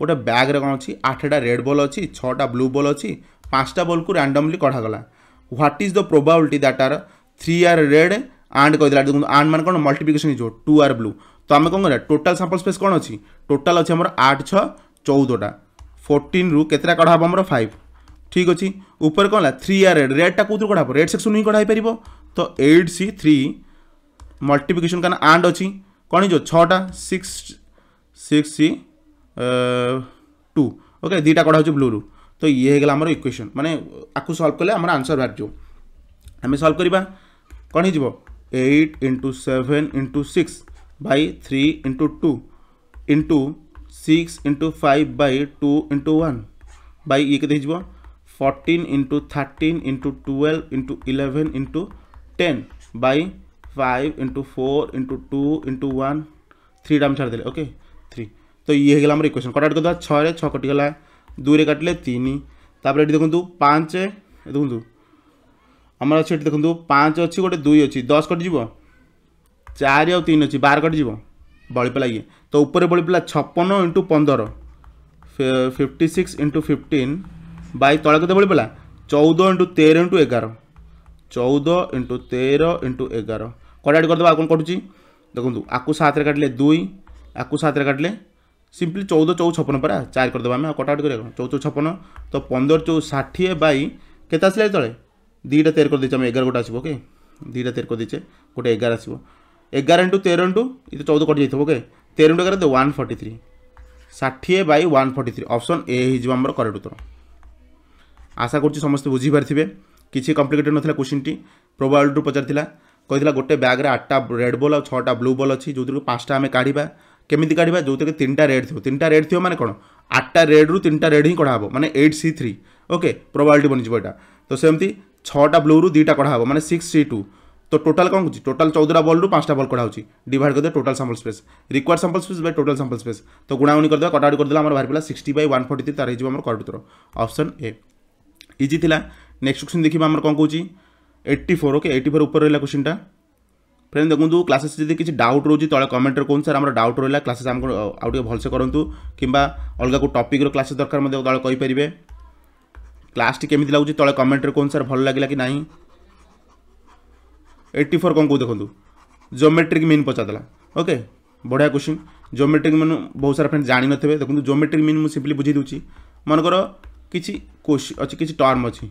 ଗୋଟେ ବ୍ୟାଗ୍ରେ କ'ଣ ଅଛି ଆଠଟା ରେଡ୍ ବଲ୍ ଅଛି ଛଅଟା ବ୍ଲୁ ବଲ୍ ଅଛି ପାଞ୍ଚଟା ବଲ୍କୁ ରାଣ୍ଡମଲି କଢ଼ାଗଲା what is the probability that are three are red and কইলা দেখুন আন্ড মানে কোণ multiplication is two are blue তো আমি কোণ করা টোটাল স্যাম্পল স্পেস কোণ অছি টোটাল অছি আমার আট ছ चौदहटा फोर्टिन रू के कढ़ा हम फाइव ठीक अच्छे ऊपर कौन थ्री आर रेड रेडटा कौन कढ़ा रेड सेक्शन हिं कढ़ाई पार तो एट सी थ्री मल्टीप्लिकेसन कहना आंड अच्छी कौन जो छटा six six C two okay दुटा कढ़ा हो ब्लू रू तो ये आम इक्वेसन मैंने आपको सल्व कले आंसर बाहर जो आम सल्व करवा कौन हो eight into seven into six by three into two into six into five by two into one by ये के fourteen into thirteen into twelve into eleven into ten by five into four into two into one three time छाड़दे ओके थ्री तो ये होगा आम इक्वेसन कटाट करदे छः छ कटिगला दुई काटिले तीन तापर ये देखो पाँच देखो आमर अच्छे देखो पाँच अच्छी गोटे दुई अच्छी दस कटिज चार आन अच्छी बार कटिज बड़ी पाला ये तो ऊपर बड़ीपला छपन इंटू पंदर fifty six into fifteen by तले कत पाला चौदह इंटु तेरह इंटु एगार चौदह इंटु तेरह इंटु एगार कड़ाड़ी करदे कौन कटुची देखु आपको सात काटिले दुई आपको सात काटिले सिंपली चौदह चौ छपन परा चार करदे आम कटाकट कर चौ चौ छपन तो पंदर चौ षाठी बै के आसला तले दुईटा तेर करदे एगार गोटे आसो ओके दुईटा तेर करदे गोटे एगार आसो ଏଗାର ଇଣ୍ଟୁ ତେର ଇଣ୍ଟୁ ଇଏ ଚଉଦ କଟିଯାଇଥିବ ଓକେ ତେର ଇଣ୍ଟୁ ଏଗାର ୱାନ୍ ଫର୍ଟି ଥ୍ରୀ ଷାଠିଏ by one forty three option A ହେଇଯିବ ଆମର କରେକ୍ଟ ଉତ୍ତର ଆଶା କରୁଛି ସମସ୍ତେ ବୁଝିପାରିଥିବେ କିଛି କମ୍ପ୍ଲିକେଟେଡ଼ ନଥିଲା କୋଶ୍ଚିନ୍ଟି ପ୍ରୋବାବିଲିଟିରୁ ପଚାରିଥିଲା କହିଥିଲା ଗୋଟେ ବ୍ୟାଗ୍ରେ ଆଠଟା ରେଡ଼୍ ବଲ୍ ଆଉ ଛଅଟା ବ୍ଲୁ ବଲ୍ ଅଛି ଯେଉଁଥିରୁ ପାଞ୍ଚଟା ଆମେ କାଢ଼ିବା କେମିତି କାଢ଼ିବା ଯେଉଁଥିରେ ତିନିଟା ରେଡ଼୍ ଥିବ ତିନିଟା ରେଡ଼୍ ଥିବ ମାନେ କ'ଣ ଆଠଟା ରେଡ଼୍ରୁ ତିନିଟା ରେଡ଼୍ ହିଁ କଢ଼ା ହେବ ମାନେ eight C three okay probability ବନିଯିବ ଏଇଟା ତ ସେମିତି ଛଅଟା ବ୍ଲୁରୁ ଦୁଇଟା କଢ଼ା ହେବ ମାନେ ସିକ୍ସ ସି ଟୁ तो टोटाल कौन हो टोटाल चौदह बल रू पांचटा बल कड़ा डिवाइड करदे total sample space required sample space by total sample space तो गुणागुणी करदे कटाउट करदे आम बाहर पड़ा sixty by one forty three तार हो आम उत्तर ऑप्शन ए इजी थी नेक्स्ट क्वेश्चन देखिए आम कौन कौन eighty four okay eighty four उपर रहा क्वेश्चनटा फ्रेंड देखो क्लासेस जब किसी डाउट रोचे तले कमेंट कौन सर आम डाउट रहा क्लासेस आम आगे भलसे करूँ कि अलग को टपिक्र क्लासेस दरकार तले कहींपर क्लास टी के लगुच तले कमेंट कौन सर भल लगे कि नहीं ଏଇଟି ଫୋର୍ କ'ଣ କହୁ ଦେଖନ୍ତୁ ଜୋମେଟ୍ରିକ୍ ମିନ୍ ପଚାରଦେଲା ଓକେ ବଢ଼ିଆ କୋଶ୍ଚିନ୍ ଜୋମେଟ୍ରିକ୍ ମିନ୍ ବହୁତ ସାରା ଫ୍ରେଣ୍ଡ ଜାଣିନଥିବେ ଦେଖନ୍ତୁ ଜୋମେଟ୍ରିକ୍ ମିନ୍ ମୁଁ ସିମ୍ପଲି ବୁଝେଇ ଦେଉଛି ମନେକର କିଛି କୋଶି ଅଛି କିଛି ଟର୍ମ ଅଛି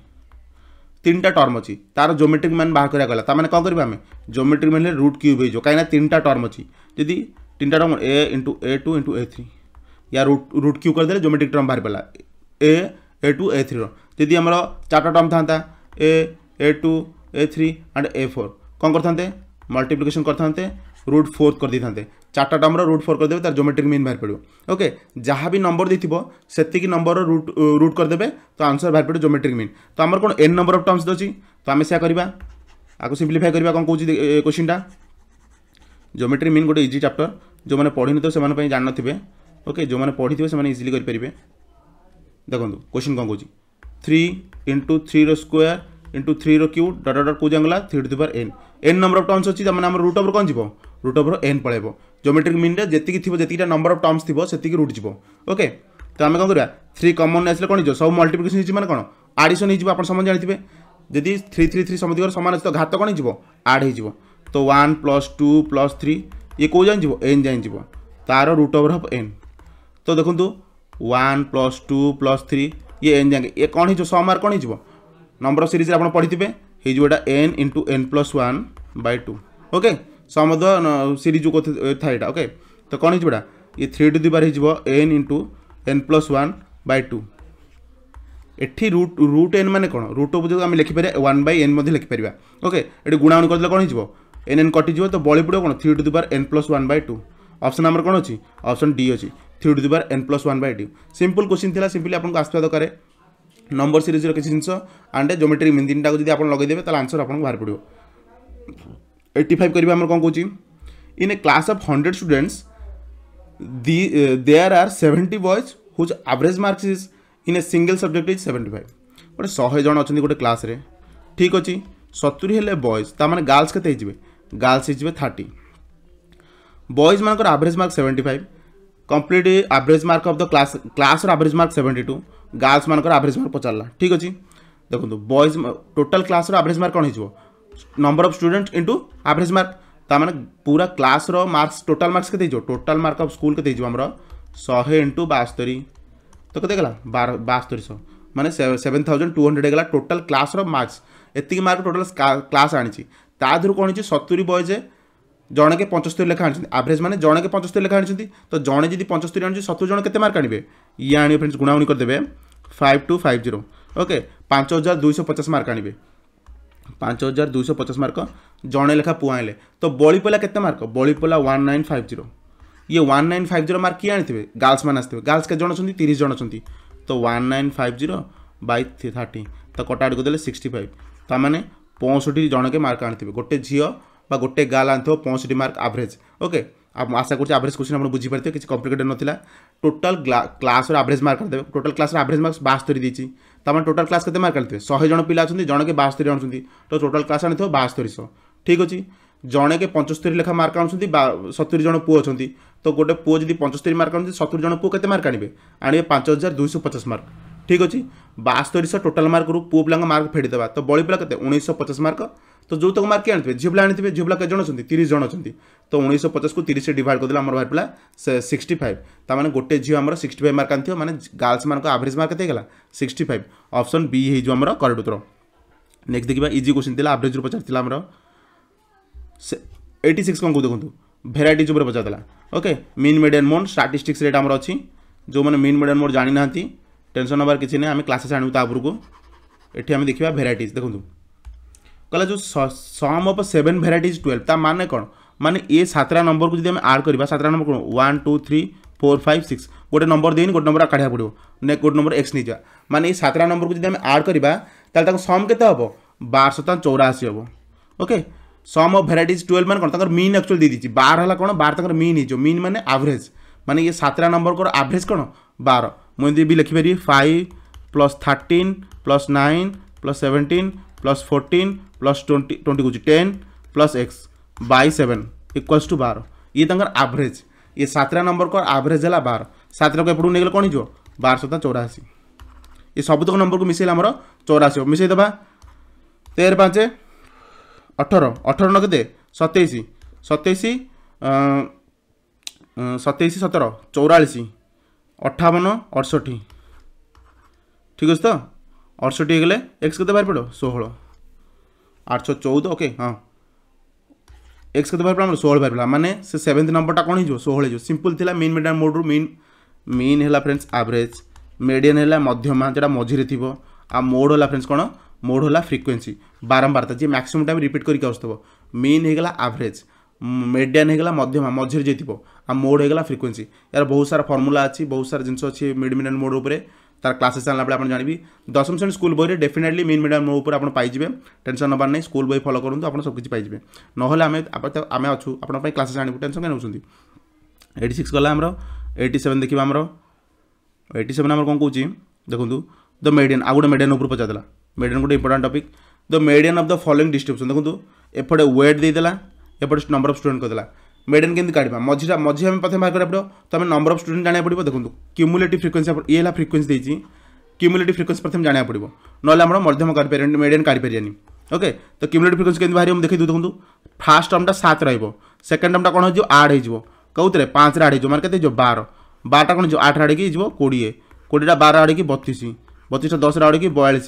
তিনটা টর্ম অছি তার জোমেট্রিক মান বাহার করা গলা তার মানে কম করবা আমি জোমেট্রিক মান রুট কিউব হয়ে যাব কিনা তিনটা টর্ম অছি যদি তিনটা term A into A two into A three ইয়া রুট রুট কিউ করে দেলে জোমেট্রিক টর্ম বাহার পড়া এ এ টু এ থ্রির যদি আমার চারটা টর্ম থাকে A A two A three and A four कौन करते मल्टीप्लिकेसन करते रुट फोर्थ कर करदे चार्टा टर्म्र रुट फोर करदे तर जोमेट्रिक मीन बाहर पड़ो ओके जहाँ भी नंबर देखो से नंबर रुट रुट करदे तो आंसर बाहर पड़े जोमेट्रिक मीन तो आमर तो कौन एन नंबर अफ टर्म्स अच्छी तो आम से करवा आपको सीम्प्लीफाए करवा कौन कौन क्वेश्चनटा जोमेट्रिक मीन गोटे इजी चैप्टर जो मैंने पढ़ी नुत से जान थे ओके जो मैंने पढ़ी थे से इजिली करेंगे देखो क्वेश्चन कौन कौन three into three square into থ্রির କ୍ୟୁ ଡଟ୍ ଡଟ୍ କେଉଁ ଜାଙ୍ଗଲା three to the power N N number of terms ଅଛି ତାମାନେ ଆମର ରୁଟ୍ ଓଭର୍ କ'ଣ ଯିବ ରୁଟ୍ ଓଭର୍ ଏନ୍ ପଳେଇବ ଜୋମେଟ୍ରିକ୍ ମିନ୍ରେ ଯେତିକି ଥିବ ଯେତିକିଟା ନମ୍ବର ଅଫ୍ ଟର୍ମସ୍ ଥିବ ସେତିକି ରୁଟ୍ ଯିବ ଓକେ ତ ଆମେ କ'ଣ କରିବା ଥ୍ରୀ କମନ୍ ଆସିଲେ କ'ଣ ହେଇଯିବ ସବୁ ମଲ୍ଟିପ୍ଲିକେସନ୍ ହେଇଯିବ ମାନେ କ'ଣ ଆଡ଼ିସନ୍ ହେଇଯିବ ଆପଣ ସମସ୍ତେ ଜାଣିଥିବେ ଯଦି ଥ୍ରୀ ଥ୍ରୀ ଥ୍ରୀ ସମସ୍ତଙ୍କର ସମାନ ଅଛି ତ ଘାତ କ'ଣ ହେଇଯିବ ଆଡ଼୍ ହେଇଯିବ ତ one plus two plus three ଇଏ କେଉଁ ଯାଇଯିବ ଏନ୍ ଯାଇଯିବ ତା'ର ରୁଟ୍ ଓଭର୍ ହବ ଏନ୍ ତ ଦେଖନ୍ତୁ one plus two plus three ଇଏ ଏନ୍ ଯାକେ ଇଏ କ'ଣ ହେଇଯିବ ସମ୍ ଆର୍ କ'ଣ ହେଇଯିବ নম্বর অফ সিরিজরে আপনার পড়িথিবে ହେଇଯିବ ଏଇଟା N into N plus one by two okay sum the series ଥାଏ ଏଇଟା ଓକେ ତ କ'ଣ ହେଇଯିବ ଏଇଟା ଇଏ ଥ୍ରୀ ଟୁ ଦୁଇବାର ହେଇଯିବ N into N plus one by two ଏଠି ରୁଟ୍ ରୁଟ୍ ଏନ୍ ମାନେ କ'ଣ ରୁଟ୍ ଉପଯୋଗ ଆମେ ଲେଖିପାରିବା ୱାନ୍ ବାଇ ଏନ୍ ମଧ୍ୟ ଲେଖିପାରିବା ଓକେ ଏଠି ଗୁଣାଗୁଣ କରିଦେଲେ କ'ଣ ହେଇଯିବ ଏନ୍ ଏନ୍ କଟିଯିବ ତ ବଳି ପଡ଼ିବ କ'ଣ ଥ୍ରୀ ଟୁ ଦୁଇବାର N plus one by two option ଆମର କ'ଣ ଅଛି ଅପସନ୍ ଡି ଅଛି ଥ୍ରୀ ଟୁ ଦୁଇବାର N plus one by two simple question ଥିଲା ସିମ୍ପଲି ଆପଣଙ୍କୁ ଆସିବା ଦରକାର নম্বর সিরিজর কিছু জিনিস আন্ড জোমেট্রিক মিন তিনটাকে যদি আপনার লগাইদেবে তাহলে আনসর আপনার বাহার পড়ব এইটি ফাইভ করি আমার কম কৌছি in a class of hundred students the there are seventy boys whose average marks is in a single subject is seventy five ଗୋଟେ ଶହେ ଜଣ ଅଛନ୍ତି ଗୋଟେ କ୍ଲାସ୍ରେ ଠିକ୍ ଅଛି ସତୁରି ହେଲେ ବଏଜ୍ ତା'ମାନେ ଗାର୍ଲସ୍ କେତେ ହେଇଯିବେ ଗାର୍ଲସ୍ ହେଇଯିବେ ଥାର୍ଟି ବଏଜ୍ ମାନଙ୍କର average mark seventy five complete average mark of the class ক্লাসর average mark seventy two girls ମାନଙ୍କର ଆଭରେଜ୍ ମାର୍କ ପଚାରିଲା ଠିକ୍ ଅଛି ଦେଖନ୍ତୁ ବଏଜ୍ ଟୋଟାଲ୍ କ୍ଲାସ୍ର ଆଭରେଜ୍ ମାର୍କ କ'ଣ ହେଇଯିବ number of student into average mark ତା'ମାନେ ପୁରା କ୍ଲାସ୍ର ମାର୍କସ୍ ଟୋଟାଲ୍ ମାର୍କସ୍ କେତେ ହେଇଯିବ ଟୋଟାଲ୍ ମାର୍କ ଅଫ୍ ସ୍କୁଲ୍ କେତେ ହେଇଯିବ ଆମର ଶହେ ଇଣ୍ଟୁ ବାସ୍ତରୀ ତ କେତେ ଗଲା ବାର ବାସ୍ତରୀ ଶହ ମାନେ ସେଭେନ୍ ଥାଉଜେଣ୍ଡ ଟୁ ହଣ୍ଡ୍ରେଡ଼ ହେଇଗଲା ଟୋଟାଲ୍ କ୍ଲାସ୍ର ମାର୍କସ୍ ଏତିକି ମାର୍କ ଟୋଟାଲ୍ କ୍ଲାସ୍ ଆଣିଛି ତା ଦେହରୁ କ'ଣ ହେଇଛି ସତୁରି ବଏଜ୍ जड़े के पंचस्तरी लेखा आभरेज मैंने जड़े के पंचस्तरी लेखा आनी तो जड़े जी पंचस्तरी आनी सतु जन के मार्क आए ये आने फ्रेंड्स गुणागुणी करदे five two five zero okay पांच हजार दुई पचास मार्क आने पांच हजार दुई पचास मार्क जड़े लेखा पुआ आने तो बड़ी पिला के मार्क बड़ी पिला वन नाइन फाइव जीरो ये one nine five zero mark किए आनी थे गर्ल्स मैंने आसते गार्ल्स के जन अच्छा तीस जन अच्छा तो one nine five zero by thirty तो कटाड़ को देखे सिक्सटी फाइव तो मैंने पंसठ जन के मार्क आनी थे गोटे झील বা ଗୋଟେ ଗାର୍ଲ ଆଣିଥିବ ପଞ୍ଚଷଠି ମାର୍କ ଆଭରେଜ୍ ଓକେ আশা করছি আভরেজ কোশ্চিন আপনার বুঝিপারে কিছু কম্প্লিকেটেড নথিলা টোটাল ক্লাসর আভরেজ মার্ক দেবে টোটাল ক্লাসর আভরেজ মার্ক বাস্তরি দিয়েছি তার মানে টোটাল ক্লাস কেতে মার্ক আনিথে শহে জন পিলা অনেক জনকে বাস্তরি আনুচ্ছেন তো টোটাল ক্লাস আনিথে বাস্তরি শহ ঠিক আছে জনেকে পঞ্চস্তরি লেখা মার্ক আনুচ্ছেন সতুরি জন পুয় অনেক তো গোটে পুয় যদি পঞ্চস্তরি মার্ক আনুচ্ছেন সতুরি জন পুয় কেতে মার্ক আনবে আনবে পাঁচ হাজার দুইশ পচাশ মার্ক ঠিক ଅଛି ବାସ୍ତରୀଶହ ଟୋଟାଲ୍ ମାର୍କରୁ ପୁଅ ପିଲାଙ୍କ ମାର୍କ ଫେଡ଼ିଦେବା ତ ବଳି ପିଲା କେତେ ଉଣେଇଶହ ପଚାଶ ମାର୍କ ତ ଯୌତୁକ ମାର୍କ କିଏ ଆଣିଥିବେ ଝିଅ ପିଲା ଆଣିଥିବେ ଝିଅ ପିଲା କେତେ ଜଣ ଅଛନ୍ତି ତିରିଶ ଜଣ ଅଛନ୍ତି ତ ଉଣେଇଶହ ପଚାଶକୁ ତିରିଶରେ ଡିଭାଇଡ଼ କରିଦେଲେ ଆମର ବାହାରିଥିଲା ସିକ୍ସଟି ଫାଇଭ୍ ତା'ମାନେ ଗୋଟେ ଝିଅ ଆମର ସିକ୍ସଟି ଫାଇଭ୍ ମାର୍କ ଆଣିଥିବ ମାନେ ଗାର୍ଲସମାନଙ୍କ ଆଭରେଜ୍ ମାର୍କ କେତେ ହେଇଗଲା ସିକ୍ସଟି ଫାଇଭ୍ ଅପସନ୍ ବି ହେଇଯିବ ଆମର କରେକ୍ଟ ଉତ୍ତର ନେକ୍ସଟ ଦେଖିବା ଇଜି କୋଶ୍ଚିନ୍ ଥିଲା ଆଭରେଜ୍ରୁ ପଚାରିଥିଲା ଆମର ଏଇଟି ସିକ୍ସ କ'ଣ ଦେଖନ୍ତୁ ଭେରାଇଟିଜ୍ ଉପରେ ପଚାରିଥିଲା ଓକେ ମିନ୍ ମିଡ଼ିଆନ୍ ମୋନ୍ ଷ୍ଟାଟିଷ୍ଟିକ୍ସରେ ଏଇଟା ଆମର ଅଛି ଯେଉଁମାନେ ମିନ୍ ମିଡ଼ିଆନ୍ ମୋଡ଼ ଜାଣିନାହାନ୍ତି टेनसन नबार किसी ना आम क्लासेस आणवुक ये आम देखा भेरइट देखो कहला जो सम अफ सेवेन भेर ट्वेल्व ता मानने कौन मानने ये सतटा नंबर को आड करवा सतटा नंबर कौन one two three four five six गोटे नंबर देनी गोटे नंबर आकाढ़ पड़ो ने गोटे नंबर एक्स नहीं जा ये सतटा नंबर को आड करवा सम के बारशता चौराशी हम ओके सम अफ भेर ट्वेल्व मैंने कौन तरह मीन एक्चुअल दे बार है कौन बार तक मीन हो मीन मैंने आभरेज मानने ये सतटा नंबर को आवरेज कौन बार मुझे भी लिखिपरि five plus thirteen plus nine plus seventeen plus fourteen plus twenty twenty कौन ten plus x by seven equals two बार ये आभरेज ये सतटा नंबर को आभरेज है बार सतटा को एपटू नहीं कौन जो बार सता चौराशी ये सबुतक नंबर को मिसेल आमर चौराशी हम मिसई तेर पाँच अठर अठर न के सतैश सतैश सतैश सतर चौरालीस अठावन अड़सठ ठीक अच्छे तो अड़सठ हो गले एक्स के बाहर पड़ो षोह आठश चौदह ओके हाँ एक्स के बाहर पड़ा षोह बाहर पड़ा मैंने से सेवेन्थ नंबरटा कौन हो षोह सिंपल थी मीन मीडियम मोड्रु मेन मेन है फ्रेंड्स आवरेज मेडियन है मध्यमा जोटा मझीरे थी आ मोड है फ्रेंड्स कौन मोड है फ्रिक्वेन्सी बारंबारता जी मैक्सीम टाइम रिपीट करके आसो मीन होगा आवरेज ମିଡ଼ିଆନ୍ ହେଇଗଲା ମଧ୍ୟମା ମଝିରେ ଯିଏ ଥିବ ଆଉ ମୋଡ଼ ହେଇଗଲା ଫ୍ରିକ୍ୱେନ୍ସି ୟାର ବହୁତ ସାରା ଫର୍ମୁଲା ଅଛି ବହୁତ ସାରା ଜିନିଷ ଅଛି ମିଡ୍ ମିଡ଼ିଆନ୍ ମୋଡ଼ ଉପରେ ତାର କ୍ଲାସେସ୍ ଆଣିଲା ବେଳେ ଆପଣ ଜାଣିବି ଦଶମ ଶ୍ରେଣୀ ସ୍କୁଲ ବହିରେ ଡେଫିନେଟଲି ମିନ୍ ମିଡ଼ିଆମ୍ ଉପରେ ଆପଣ ପାଇଯିବେ ଟେନସନ୍ ନେବାର ନାହିଁ ସ୍କୁଲ ବହି ଫଲୋ କରନ୍ତୁ ଆପଣ ସବୁକିଛି ପାଇଯିବେ ନହେଲେ ଆମେ ଆମେ ଅଛୁ ଆପଣଙ୍କ ପାଇଁ କ୍ଲାସେସ୍ ଆଣିବୁ ଟେନସନ୍ କାଇଁ ନେଉଛନ୍ତି ଏଇଟି ସିକ୍ସ ଗଲା ଆମର ଏଇଟି ସେଭେନ୍ ଦେଖିବା ଆମର ଏଇଟି ସେଭେନ୍ ଆମର କ'ଣ କହୁଛି ଦେଖନ୍ତୁ ଦ ମେଡ଼ିଆନ୍ ଆଉ ଗୋଟେ ମେଡ଼ିଆନ୍ ଉପରେ ପଚାରିଦେଲା ମେଡ଼ିଆନ୍ ଗୋଟେ important topic the median of the following distribution ଦେଖନ୍ତୁ ଏପଟେ ୱେଟ୍ ଦେଇଦେଲା এপটে নম্বর অফ স্টুডেন্ট করেদেলা মেডেন কেমি কাড়া মঝিটা মঝি আমি প্রথমে বাহার করা পড়ব তো আমি নম্বর অফ স্টুডেন্ট জাঁয়া পড়ব দেখুন কিমুলেটিভ ফ্রিকোয়েন্সি ইয়ে হল ফ্রিকোয়েন্সি দিয়েছি কিমুলেটিভ ফ্রিকোয়েন্সি প্রথমে জাঁয়া পড়ব নহলে আমরা মধ্যম কাড়িপার মেডেন কাড়িপারিনি ওকে তো কিমুলেটিভ ফ্রিকোয়েন্সি কেমি বাহার দেখি দেখুন ফার্স্ট টর্মটা সাত রহব সেকেন্ড টর্মটা কোণ হয়ে আড হয়ে কেউথে পাঁচরে আড হয়ে মানে কেতে বার বারটা কোণ আঠ আড়ি যাব কোড়িয়ে কোড়িটা বার আড়ি বতিশ বতিশটা দশরে আড়ি বয়াশ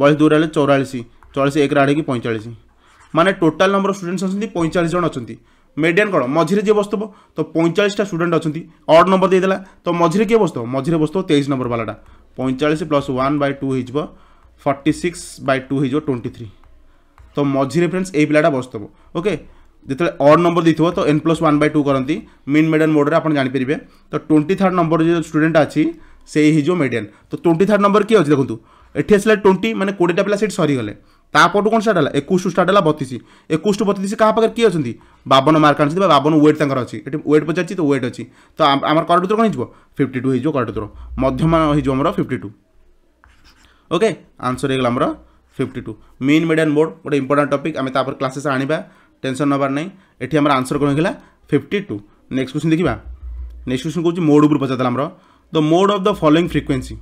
বয়াশ দুইটা হলে চৌরাশ চৌরাশ একরে আড়ি পঁয়তাশ ମାନେ ଟୋଟାଲ୍ ନମ୍ବର ଅଫ୍ ଷ୍ଟୁଡେଣ୍ଟସ୍ ଅଛନ୍ତି ପଇଁଚାଳିଶ ଜଣ ଅଛନ୍ତି ମିଡ଼ିଆନ୍ କ'ଣ ମଝିରେ ଯିଏ ବସିଥିବ ତ ପଇଁଚାଳିଶଟା ଷ୍ଟୁଡେଣ୍ଟ ଅଛନ୍ତି ଅଡ୍ ନମ୍ବର ଦେଇଦେଲା ତ ମଝିରେ କିଏ ବସିଥିବ ମଝିରେ ବସିଥିବ ତେଇଶ ନମ୍ବର ବାଲାଟା ପଇଁଚାଳିଶ ପ୍ଲସ୍ ୱାନ୍ ବାଇ ଟୁ ହେଇଯିବ ଫର୍ଟି ସିକ୍ସ ବାଇ ଟୁ ହେଇଯିବ ଟ୍ୱେଣ୍ଟି ଥ୍ରୀ ତ ମଝିରେ ଫ୍ରେଣ୍ଡସ୍ ଏଇ ପିଲାଟା ବସିଥିବ ଓକେ ଯେତେବେଳେ ଅଡ୍ ନମ୍ବର ଦେଇଥିବ ତ n plus one by two କରନ୍ତି ମିନ୍ ମିଡ଼ିଆନ୍ ମୋଡ଼ରେ ଆପଣ ଜାଣିପାରିବେ ତ ଟ୍ୱେଣ୍ଟି ଥାର୍ଡ଼ ନମ୍ବର ଯେଉଁ ଷ୍ଟୁଡେଣ୍ଟ ଅଛି ସେଇ ହେଇଯିବ ମିଡ଼ିଆନ୍ ତ ଟ୍ୱେଣ୍ଟି ଥାର୍ଡ଼ ନମ୍ବର କିଏ ଅଛି ଦେଖନ୍ତୁ ଏଠି ଆସିଲା ଟ୍ୱେଣ୍ଟି ମାନେ କୋଡ଼ିଏଟା ପିଲା ସେଇଠି ସରିଗଲେ ତାପରଠୁ କ'ଣ ଷ୍ଟାର୍ଟ ହେଲା ଏକୋଇଶରୁ ଷ୍ଟାର୍ଟ ହେଲା ବତିଶ ଏକୋଇଶରୁ ବତିଶ କାହା ପାଖରେ କିଏ ଅଛନ୍ତି ବାବନ ମାର୍କ ଆଣିଛନ୍ତି ବା ବାବନ ୱେଟ୍ ତାଙ୍କର ଅଛି ଏଠି ୱେଟ୍ ପଚାରିଛି ତ ୱେଟ୍ ଅଛି ତ ଆମର କରେକ୍ଟ ଉତ୍ତର କ'ଣ ହେଇଯିବ ଫିଫ୍ଟି ଟୁ ହେଇଯିବ କରେକ୍ଟ ଉତ୍ତର ମଧ୍ୟମ ହେଇଯିବ ଆମର ଫିଫ୍ଟି ଟୁ ଓକେ ଆନ୍ସର୍ ହେଇଗଲା ଆମର fifty two mean median board ଗୋଟେ ଇମ୍ପୋର୍ଟାଣ୍ଟ ଟପିକ୍ ଆମେ ତାପରେ କ୍ଲାସେସ୍ ଆଣିବା ଟେନସନ୍ ନେବାର ନାହିଁ ଏଠି ଆମର ଆନ୍ସର୍ କ'ଣ ହେଇଗଲା ଫିଫ୍ଟି ଟୁ ନେକ୍ସଟ କ୍ୱେଶ୍ଚିନ୍ ଦେଖିବା ନେକ୍ସଟ କ୍ୱେଶ୍ଚିନ୍ କହୁଛି ମୋଡ଼ ଉପରେ ପଚାରିଦେଲା ଆମର ଦ ମୋଡ଼ ଅଫ୍ ଦ ଫଲୋଇଂ ଫ୍ରିକ୍ୱେନ୍ସି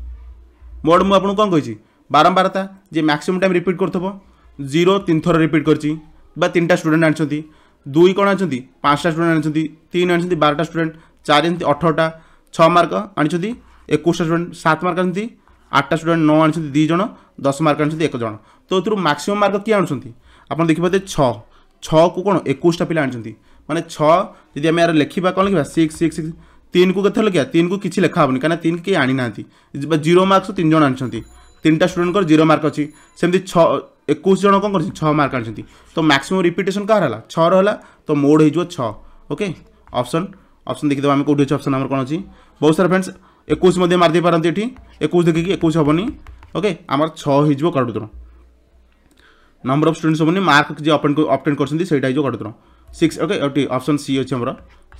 ମୋଡ଼ ମୁଁ ଆପଣଙ୍କୁ କ'ଣ କହିଛି ବାରମ୍ବାରତା ଯିଏ ମ୍ୟାକ୍ସିମମ୍ ଟାଇମ୍ ରିପିଟ୍ କରୁଥିବ ଜିରୋ ତିନି ଥର ରିପିଟ୍ କରିଛି ବା ତିନିଟା ଷ୍ଟୁଡେଣ୍ଟ ଆଣିଛନ୍ତି ଦୁଇ କ'ଣ ଆଣିଛନ୍ତି ପାଞ୍ଚଟା ଷ୍ଟୁଡେଣ୍ଟ ଆଣିଛନ୍ତି ତିନି ଆଣିଛନ୍ତି ବାରଟା ଷ୍ଟୁଡେଣ୍ଟ ଚାରି ଏମିତି ଅଠରଟା ଛଅ ମାର୍କ ଆଣିଛନ୍ତି ଏକୋଇଶଟା ଷ୍ଟୁଡେଣ୍ଟ ସାତ ମାର୍କ ଆଣିଛନ୍ତି ଆଠଟା ଷ୍ଟୁଡେଣ୍ଟ ନଅ ଆଣିଛନ୍ତି ଦୁଇ ଜଣ ଦଶ ମାର୍କ ଆଣିଛନ୍ତି ଏକ ଜଣ ତ ଏଥିରୁ ମ୍ୟାକ୍ସିମମ୍ ମାର୍କ କିଏ ଆଣୁଛନ୍ତି ଆପଣ ଦେଖିପାରିବେ ଛଅ ଛଅକୁ କ'ଣ ଏକୋଇଶଟା ପିଲା ଆଣିଛନ୍ତି ମାନେ ଛଅ ଯଦି ଆମେ ଏହାର ଲେଖିବା କ'ଣ ଲେଖିବା ସିକ୍ସ ସିକ୍ସ ସିକ୍ସ ତିନିକୁ କେତେ ଲେଖିବା ତିନିକୁ କିଛି ଲେଖା ହେବନି କାହିଁକିନା ତିନି କେହି ଆଣିନାହାନ୍ତି ବା ଜିରୋ ମାର୍କସ୍ ତିନି ଜଣ ଆଣିଛନ୍ତି তিনটা স্টুডেন্টর জিরো মার্ক অছি সেমতি ছ একুশ জন কম করছেন ছ মার্ক আনছেন তো ম্যাক্সিমম রিপিটেসন কার হল ছর হল তো মোড হয়ে ছ ওকে অপশন অপশন দেখিদেবা আমি কোটি অছি অপশন আমার কোণ অছি বহু সারা ফ্রেন্ডস একুশ মধ্যে মারিদে পারতে এটি একুশ দেখিকি একুশ হবনি ওকে আমার ছ হয়ে যাব কটুতর নম্বর অফ স্টুডেন্টস হবনি মার্ক যে অপটেন অপটেন করছেন সেইটা হয়ে যাব কটুতর সিক্স ওকে ওটি অপশন সি অছি আমার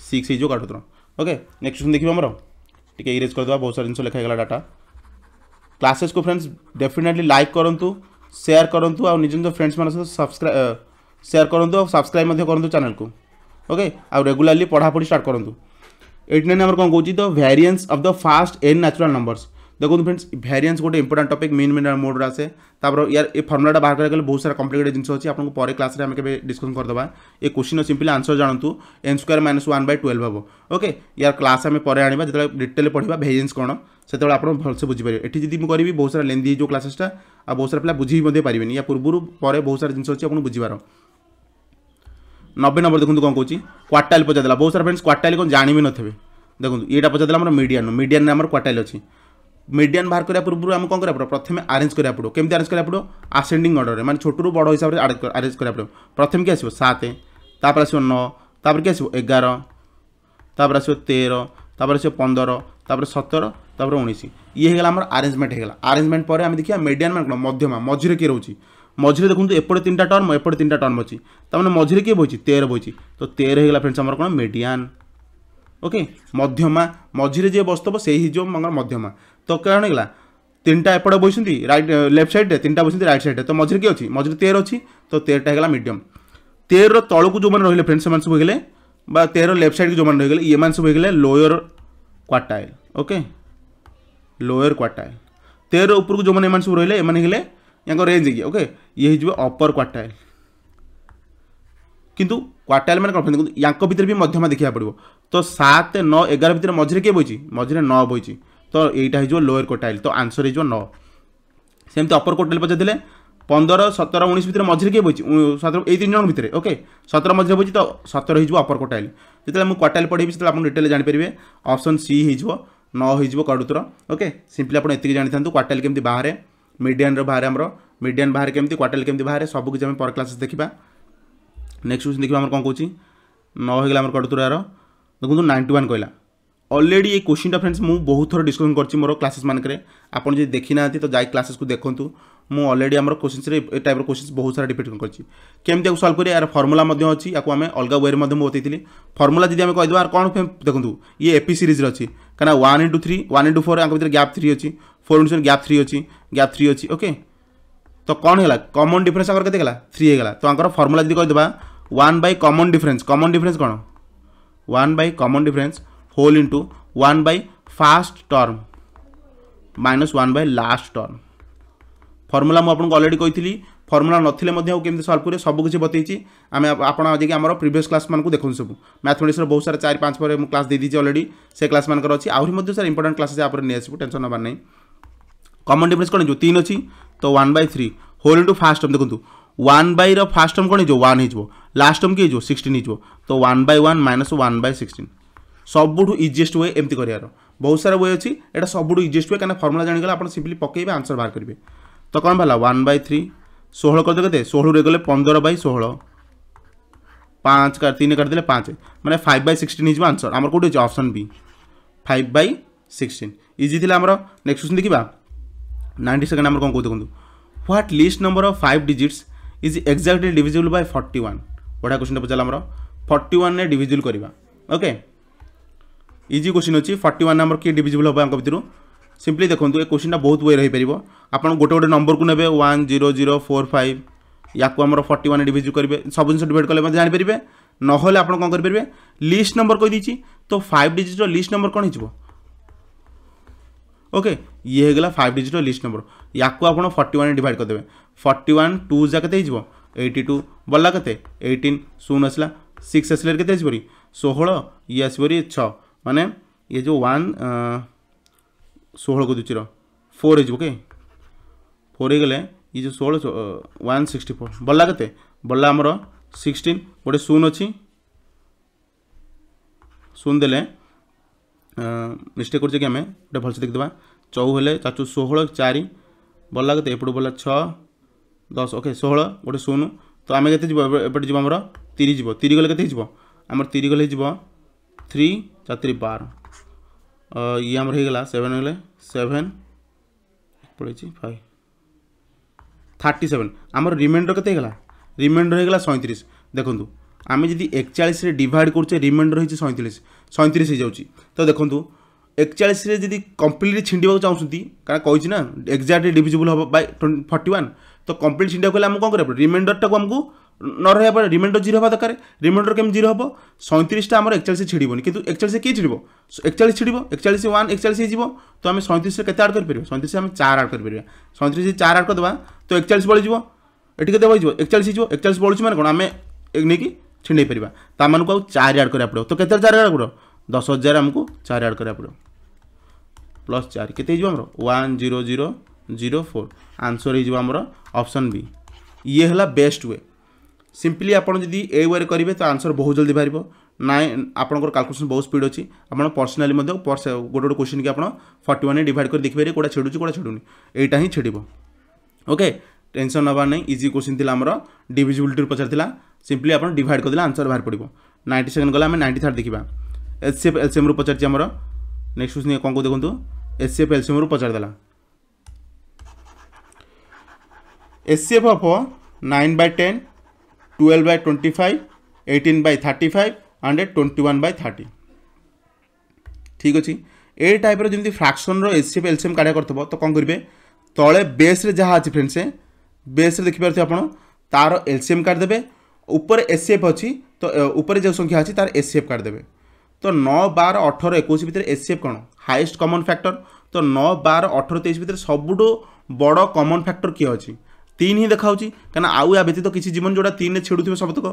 সিক্স হয়ে যাব কটুতর ওকে নেক্সট দেখবে আমার টিকে ইরেজ করে দেওয়া বহু সারা জিনিস লেখা হয়ে গেল ডাটা क्लासेस को फ्रेंड्स डेफिनेटली लाइक करूँ सेयार करूँ आज निज निज फ्रेंड्स मान सहित सब्सक्राइब सेयार करूँ आ सब्सक्राइब करूँ चैनल को ओके आ रेगुलाली पढ़ापढ़ी स्टार्ट करूँ एट नाइन आम कौन कौन the variance of the first n natural numbers দেখুন ফ্রেন্ডস ভ্যারিয়েন্স গোটে ইম্পর্টাট টপিক মেন মেন মোডরা আসে তারপর ইয়ার এ ফর্মুলাটা বাহার করা গেলে বহু সারা কম্প্লিকেটেড জিনিস অছি আপনার পরে ক্লাসে আমি কেবে ডিসকস করদেবা এ কোশ্চিন সিম্পলি আনসর জাঁতু n square minus one by twelve হব ওকে ইয়ার ক্লাস আমি পরে আনবা যেত ডিটেল পড়া ভ্যারিয়েন্স কোণ সেতবে আপনার ভালসে বুঝিপারে এটি যদি মু করবি বহু সারা লেন্দি যে ক্লাসেসটা আর বহু সারা পিলা বুঝি পারবে ইয়া পূর্ব পরে বহু সারা জিনিস অছি আপনার বুঝবার নবে নম্বর দেখুন কম কৌছি কোয়ার্টাইল পচারদেলা বহু সারা ফ্রেন্ডস কোয়ার্টাইল কোণ জাঁবি নথবে দেখুন এটা পচারদেলা আমার মিডিয়ান মিডিয়ান আমার কোয়ার্টাইল অছি মিডিয়ান বাহার করা পূর্ব আমি কম করা পড়ব প্রথমে আরেঞ্জ করা পড়ব কেমি আরেঞ্জ করা পড়ব আসেন্ডিং অর্ডর মানে ছোটর বড় হিসাবে আরেঞ্জ করা পড়ব প্রথমে কি আসবে সাত তাপরে আসবে ন তাপরে কি আসবে এগার তাপরে আসবে তের তাপরে আসবে পনেরো তাপরে সতের তাপরে উনিশ ইয়ে হয়ে গেল আমার আরেঞ্জমেন্ট হয়ে গেল আরেঞ্জমেন্ট পরে আমি দেখিবা মিডিয়ান মানে কোন মধ্যমা মঝিরে কি রয়েছে মঝিরে দেখুন এপটে তিনটা টর্ম এপটে তিনটা টর্ম অছি তার মানে মঝিরে কি বইছি তের বইছি তো তের হয়ে গেল ফ্রেন্ডস আমার কোন মিডিয়ান ওকে মধ্যমা মঝিরে যে বসতব সেই হয়ে যাব মধ্যমা तो कौन गला तीनटा एपटे बस रईट लेफ्ट सैड्रे तीन टाइम बस रईट सैड्रे तो मझे किए अच्छी मझे तेर अच्छी तो तेरटा होगा मीडियम तेरह तौक जो मैंने रही फ्रेंड्स से सब होते लेफ्ट सैड को जो मैंने रही ये सब होते lower quartile okay lower quartile तेर उपरको जो मैंने सब रही है यहाँ रेज किए ओके ये हो अपर क्वाटाइल कितु क्वाटाइल मैंने कौन या भितर भी मध्यमा देखा पड़ो तो सात नौ एगार भितर मझे किए बोची मझे नौ बोच ତ ଏଇଟା ହେଇଯିବ ଲୋୟର କୋଟାଇଲ୍ ତ ଆନ୍ସର ହେଇଯିବ ନଅ ସେମିତି ଅପର କୋଟାଇଲ୍ ପଚାରିଥିଲେ ପନ୍ଦର ସତର ଉଣେଇଶ ଭିତରେ ମଝିରେ କିଏ ବହିଛି ସତର ଏଇ ତିନି ଜଣ ଭିତରେ ଓକେ ସତର ମଝିରେ ବହିଛି ତ ସତର ହେଇଯିବ ଅପର କୋଟାଇଲ୍ ଯେତେବେଳେ ମୁଁ କୋଟାଇଲ୍ ପଢ଼େଇବି ସେତେବେଳେ ଆପଣ ଡିଟେଲ୍ ଜାଣିପାରିବେ ଅପସନ୍ ସି ହେଇଯିବ ନଅ ହେଇଯିବ କଡ଼ୁତର ଓକେ ସିମ୍ପଲି ଆପଣ ଏତିକି ଜାଣିଥାନ୍ତୁ କ୍ୱାର୍ଟାଲ୍ କେମିତି ବାହାରେ ମିଡ଼ିଆନ୍ର ବାହାରେ ଆମର ମିଡ଼ିଆନ୍ ବାହାରେ କେମିତି କ୍ୱାର୍ଟାଲ୍ କେମିତି ବାହାରେ ସବୁ କିଛି ଆମେ ପର କ୍ଲାସେସ୍ ଦେଖିବା ନେକ୍ସଟ କ୍ୱେଶ୍ଚନ୍ ଦେଖିବା ଆମର କ'ଣ କହୁଛି ନଅ ହେଇଗଲା ଆମର କଡ଼ୁତରାର ଦେଖନ୍ତୁ ନାଇଣ୍ଟି ୱାନ୍ କହିଲା অলরেডি এই কোশ্চিনটা ফ্রেন্ডস মু বহুত থর ডিসকসন করছি মোর ক্লাসেস মানকরে আপন যদি দেখি না তো যাই ক্লাসেস কু দেখন্তু মু অলরেডি আমার কোশ্চিনসরে এ টাইপর কোশ্চিনস বহুত সারা ডিপেন্ড করছি কেমতি আকু সলভ করি আর ফর্মুলা মধ্যে অছি আকু আমি অলগা ওয়ের মধ্যে মু বতাইতিলি ফর্মুলা যদি আমি কই দেবা আর কোন দেখন্তু ইয়ে এপি সিরিজর অছি কারণ 1 ইনটু 3 1 ইনটু 4 আঙ্ক ভিতরে গ্যাপ 3 অছি 4 ইনটু 7 গ্যাপ 3 অছি গ্যাপ 3 অছি ওকে তো কোন হেলা কমন ডিফারেন্স আঙ্কর কেতে গেলা 3 হেলা তো আঙ্কর ফর্মুলা যদি কই দেবা 1 by common difference common difference কোন 1 by common difference whole into 1 by first term minus 1 by last term formula মু আপনাকে অলরেডি কইলি ফর্মুলা নথিলে মধ্যে আউ কেমতি সলভ করিয়ে সবু কিছু বতাইছি আমি আপন যাই আমার প্রিভিয়াস ক্লাস মানুষ দেখুন সব ম্যাথমেটিক্সর বহু সারা চারি পাঁচ পরে মু ক্লাস দিয়ে দিয়েছি অলরেডি সে ক্লাস মানকর অছি আহরি মধ্যে স্যার ইম্পর্টান্ট ক্লাসেস আপনার নিয়ে আসবু টেনশন নেবার নাই কমন ডিফরেন্স কোণ তিন অছি তো one by three whole into first term দেখুন ওয়ান বাইর ফার্স্ট টর্ম কোণ হয়ে লাস্ট টর্ম কি হয়ে সিক্সটিন হয়ে তো one by one minus one by sixteen ସବୁଠୁ ଇଜିଏଷ୍ଟ ୱେ ଏମିତି କରିବାର ବହୁତ ସାରା ୱେ ଅଛି ଏଇଟା ସବୁଠୁ ଇଜିଏଷ୍ଟ ୱେ କାହିଁକିନା ଫର୍ମୁଲା ଜାଣିଗଲେ ଆପଣ ସିମ୍ପଲି ପକେଇବେ ଆନ୍ସର ବାହାର କରିବେ ତ କ'ଣ ହେଲା ୱାନ୍ ବାଇ ଥ୍ରୀ ଷୋହଳ କରିଦେଲେ କେତେ ଷୋହଳରେ ଗଲେ ପନ୍ଦର ବାଇ ଷୋହଳ ପାଞ୍ଚ ତିନି କାଟିଦେଲେ ପାଞ୍ଚ ମାନେ ଫାଇଭ୍ ବାଇ ସିକ୍ସଟିନ୍ ହେଇଯିବ ଆନ୍ସର ଆମର କେଉଁଠି ଅଛି option B five by sixteen easy ଥିଲା ଆମର ନେକ୍ସଟ କ୍ୱେଶ୍ଚନ୍ ଦେଖିବା ନାଇଣ୍ଟି ସେକେଣ୍ଡ ଆମର କ'ଣ କହୁ ଦେଖନ୍ତୁ what least number of five digits is exactly divisible by forty one ବଢ଼ିଆ କ୍ୱେଶ୍ଚନ୍ଟା ପଚାରିଲା ଆମର ଫର୍ଟି ୱାନ୍ରେ ଡିଭିଜିବୁଲ୍ କରିବା ଓକେ ইজি কোশ্চিন ଅଛି ଫର୍ଟି ୱାନ୍ ନମ୍ବର କିଏ ଡିଭିଜିବୁଲ୍ ହେବ ଆଙ୍କ ଭିତରୁ ସିମ୍ପଲି ଦେଖନ୍ତୁ ଏ କୋଶ୍ଚିନ୍ଟା ବହୁତ ୱେରେ ହୋଇପାରିବ ଆପଣ ଗୋଟେ ଗୋଟେ ନମ୍ବରକୁ ନେବେ one zero zero four five ୟାକୁ ଆମର ଫର୍ଟି ୱାନ୍ ଡିଭିଜ୍ କରିବେ ସବୁ ଜିନିଷ ଡିଭାଇଡ଼ କଲେ ମଧ୍ୟ ଜାଣିପାରିବେ ନହେଲେ ଆପଣ କ'ଣ କରିପାରିବେ লিস্ট ନମ୍ବର କହିଦେଇଛି ତ ଫାଇଭ୍ ଡିଜିଟ୍ର লিস্ট ନମ୍ବର କ'ଣ ହେଇଯିବ ওকে ইয়ে হয়ে গেল ফাইভ ডিজিটর লিস্ট নম্বর ইয়াকু আপনার ফর্টি ওয়ান ডিভাইড করে দেবে ফর্টি ওয়ান টু যা কেতে হয়ে এইটি টু বলা কেতে এইটিন শূন্য আসলা সিক্স আসলে কেতে আসবরি ষোহল ইয়ে আসবরি ছ माने ये जो वन षोलो को दुचर फोर ओके फोर होगले ये जो षोह वन सिक्सटी फोर बढ़ला के बढ़ला आमर सिक्सटीन गोटे शून अच्छी शून दे मिस्टेक करें आम गोटे भलसे देखीदा चौ हेले चाचु षोह चार बढ़ला के एपटू बढ़ला छ दस ओके षोह गोटे शून तो आम के एपटे जी आमर तीरी जी तीरी गले कैसे आमर तीरी गले थ्री चार बार ये आम सेवेन हेले सेवेन पड़े फाइव थार्टी सेवेन आम रिमाइंडर के रिमाइंडर होगा सैंतीस देखु आम जी एकचाश डिड कर रिमाइंडर हो सैंतीस सैंतीस हो जाऊँगी तो देखो एकचाश जी कम्प्लीट छिंडा चाहूँगी क्या कही ना एक्जाक्ट डिविजिबल हम बै फोर्टी वन तो कम्प्लीट छिंडा कहले कौन कर रिमाइंडरटा टाक आमको न रहा पर रिमाइंडर जीरो हाँ दरकार रिमाइंडर कम जीरो हम सैंतीसटा आम एकचाश छिड़बन कितु एकचाश किए छिड़ एकचा छिड़ एकचाश वन एकचाश हो तो आम सैंतीस कैसे आड करें सैंतीस आम चार आड करें सैंतीस चार आड करदे तो एकचाश बढ़ जाए ये बढ़ एकचाश हो एकचाश बढ़ुच मैंने कौन आम नहीं छिड़े पार्बा तक आज चार आड कराया पड़ो तो कत चार आड पड़ो दस हजार आमको चार आड कराया पड़ो प्लस चार के one zero zero zero four answer होपसन बी ये बेस्ट वे ସିମ୍ପଲି ଆପଣ ଯଦି ଏ ୱେରେ କରିବେ ତ ଆନ୍ସର୍ ବହୁତ ଜଲ୍ଦି ବାହାରିବ ନାଇଁ ଆପଣଙ୍କର କାଲକୁଲେସନ୍ ବହୁତ ସ୍ପିଡ୍ ଅଛି ଆପଣ ପର୍ସନାଲି ମଧ୍ୟ ଗୋଟେ ଗୋଟେ କୋଶ୍ଚିନ୍କି ଆପଣ ଫର୍ଟି ୱାନ୍ ଡିଭାଇଡ଼ କରି ଦେଖିପାରିବେ କେଉଁଟା ଛିଡ଼ୁଛି କେଉଁଟା ଛିଡ଼ୁନି ଏଇଟା ହିଁ ଛିଡ଼ିବ ଓକେ ଟେନସନ୍ ନେବାର ନାହିଁ ଇଜି କୋଶ୍ଚିନ୍ ଥିଲା ଆମର ଡିଭିଜିବିଲିଟିରୁ ପଚାରିଥିଲା ସିମ୍ପଲି ଆପଣ ଡିଭାଇଡ଼ କରିଦେଲେ ଆନ୍ସର୍ ବାହାରି ପଡ଼ିବ ନାଇଣ୍ଟି ସେକେଣ୍ଡ ଗଲେ ଆମେ ନାଇଣ୍ଟି ଥାର୍ଡ଼ ଦେଖିବା ଏଲ୍ସିଏଫ୍ ଏଲ୍ସିଏମ୍ରୁ ପଚାରିଛି ଆମର ନେକ୍ସଟ କୋଶ୍ଚିନ୍ କ'ଣ କହୁ ଦେଖନ୍ତୁ ଏସ୍ସିଏଫ୍ ଏଲ୍ସିଏମ୍ରୁ ପଚାରିଦେଲା H C F of nine by ten twelve by twenty five eighteen by thirty five and twenty one by thirty ଠିକ୍ ଅଛି ଏଇ ଟାଇପ୍ର ଯେମିତି ଫ୍ରାକ୍ସନ୍ର ଏସିଏଫ୍ ଏଲ୍ସିଏମ୍ କାଢ଼ିଆ କରିଥିବ ତ କ'ଣ କରିବେ ତଳେ ବେସ୍ରେ ଯାହା ଅଛି ଫ୍ରେଣ୍ଡ ସେ ବେସ୍ରେ ଦେଖିପାରୁଥିବେ ଆପଣ ତା'ର ଏଲ୍ସିଏମ୍ କାଢ଼ିଦେବେ ଉପରେ ଏସିଏଫ୍ ଅଛି ତ ଉପରେ ଯେଉଁ ସଂଖ୍ୟା ଅଛି ତା'ର ଏସିଏଫ୍ କାଢ଼ିଦେବେ ତ ନଅ ବାର ଅଠର ଏକୋଇଶ ଭିତରେ ଏସିଏଫ୍ କ'ଣ ହାଇଏଷ୍ଟ କମନ୍ ଫ୍ୟାକ୍ଟର ତ ନଅ ବାର ଅଠର ତେଇଶ ଭିତରେ ସବୁଠୁ ବଡ଼ କମନ୍ ଫ୍ୟାକ୍ଟର କିଏ ଅଛି ତିନି ହିଁ ଦେଖାଉଛି କାରଣ ଆଉ ୟା ବ୍ୟତୀତ କିଛି ଜୀବନ ଯେଉଁଟା ତିନିରେ ଛିଡ଼ୁଥିବେ ସମସ୍ତକ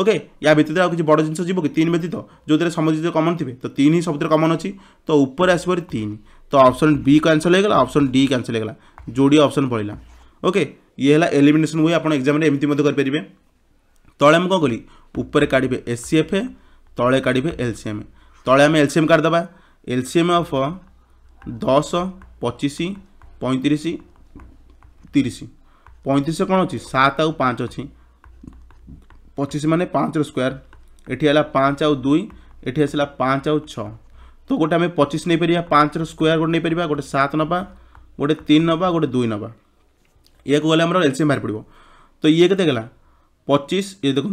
ଓକେ ୟା ବ୍ୟତୀତ ଆଉ କିଛି ବଡ଼ ଜିନିଷ ଯିବ କି ତିନି ବ୍ୟତୀତ ଯେଉଁଥିରେ ସମସ୍ତେ କମନ୍ ଥିବେ ତ ତିନି ହିଁ ସବୁଥିରେ କମନ୍ ଅଛି ତ ଉପରେ ଆସିବ ତିନି ତ ଅପସନ୍ ବି କ୍ୟାନସଲ୍ ହୋଇଗଲା ଅପସନ୍ ଡି କ୍ୟାନସଲ୍ ହୋଇଗଲା ଯୋଡ଼ିଏ ଅପସନ୍ ପଡ଼ିଲା ଓକେ ଇଏ ହେଲା ଏଲିମିନେସନ୍ ହୁଏ ଆପଣ ଏକ୍ଜାମ୍ରେ ଏମିତି ମଧ୍ୟ କରିପାରିବେ ତଳେ ମୁଁ କ'ଣ କଲି ଉପରେ କାଢ଼ିବେ ଏସ୍ ସି ଏଫ୍ ତଳେ କାଢ଼ିବେ ଏଲ୍ ସି ଏମ୍ ତଳେ ଆମେ ଏଲ୍ ସି ଏମ୍ କାଢ଼ିଦେବା ଏଲ୍ ସି ଏମ୍ ଅଫ୍ ଦଶ ପଚିଶ ପଇଁତିରିଶ ତିରିଶ পঁয়ত্রিশ কোণ অছি সাত আউ পাঁচ অছি পঁচিশ মানে পাঁচর স্কোয়ার এটি হল পাঁচ আউ দুই এটি আসলা পাঁচ আউ ছ তো গোটে আমি পঁচিশ নেই পারা পাঁচর স্কোয়ার গোটে নেই পারা গোটে সাত নবা গোটে তিন নবা গোটে দুই নবা ইয়াকে গেলে আমার এলসিএম বাহার পড়ব তো ইয়ে কেতে গেলা পঁচিশ ইয়ে দেখুন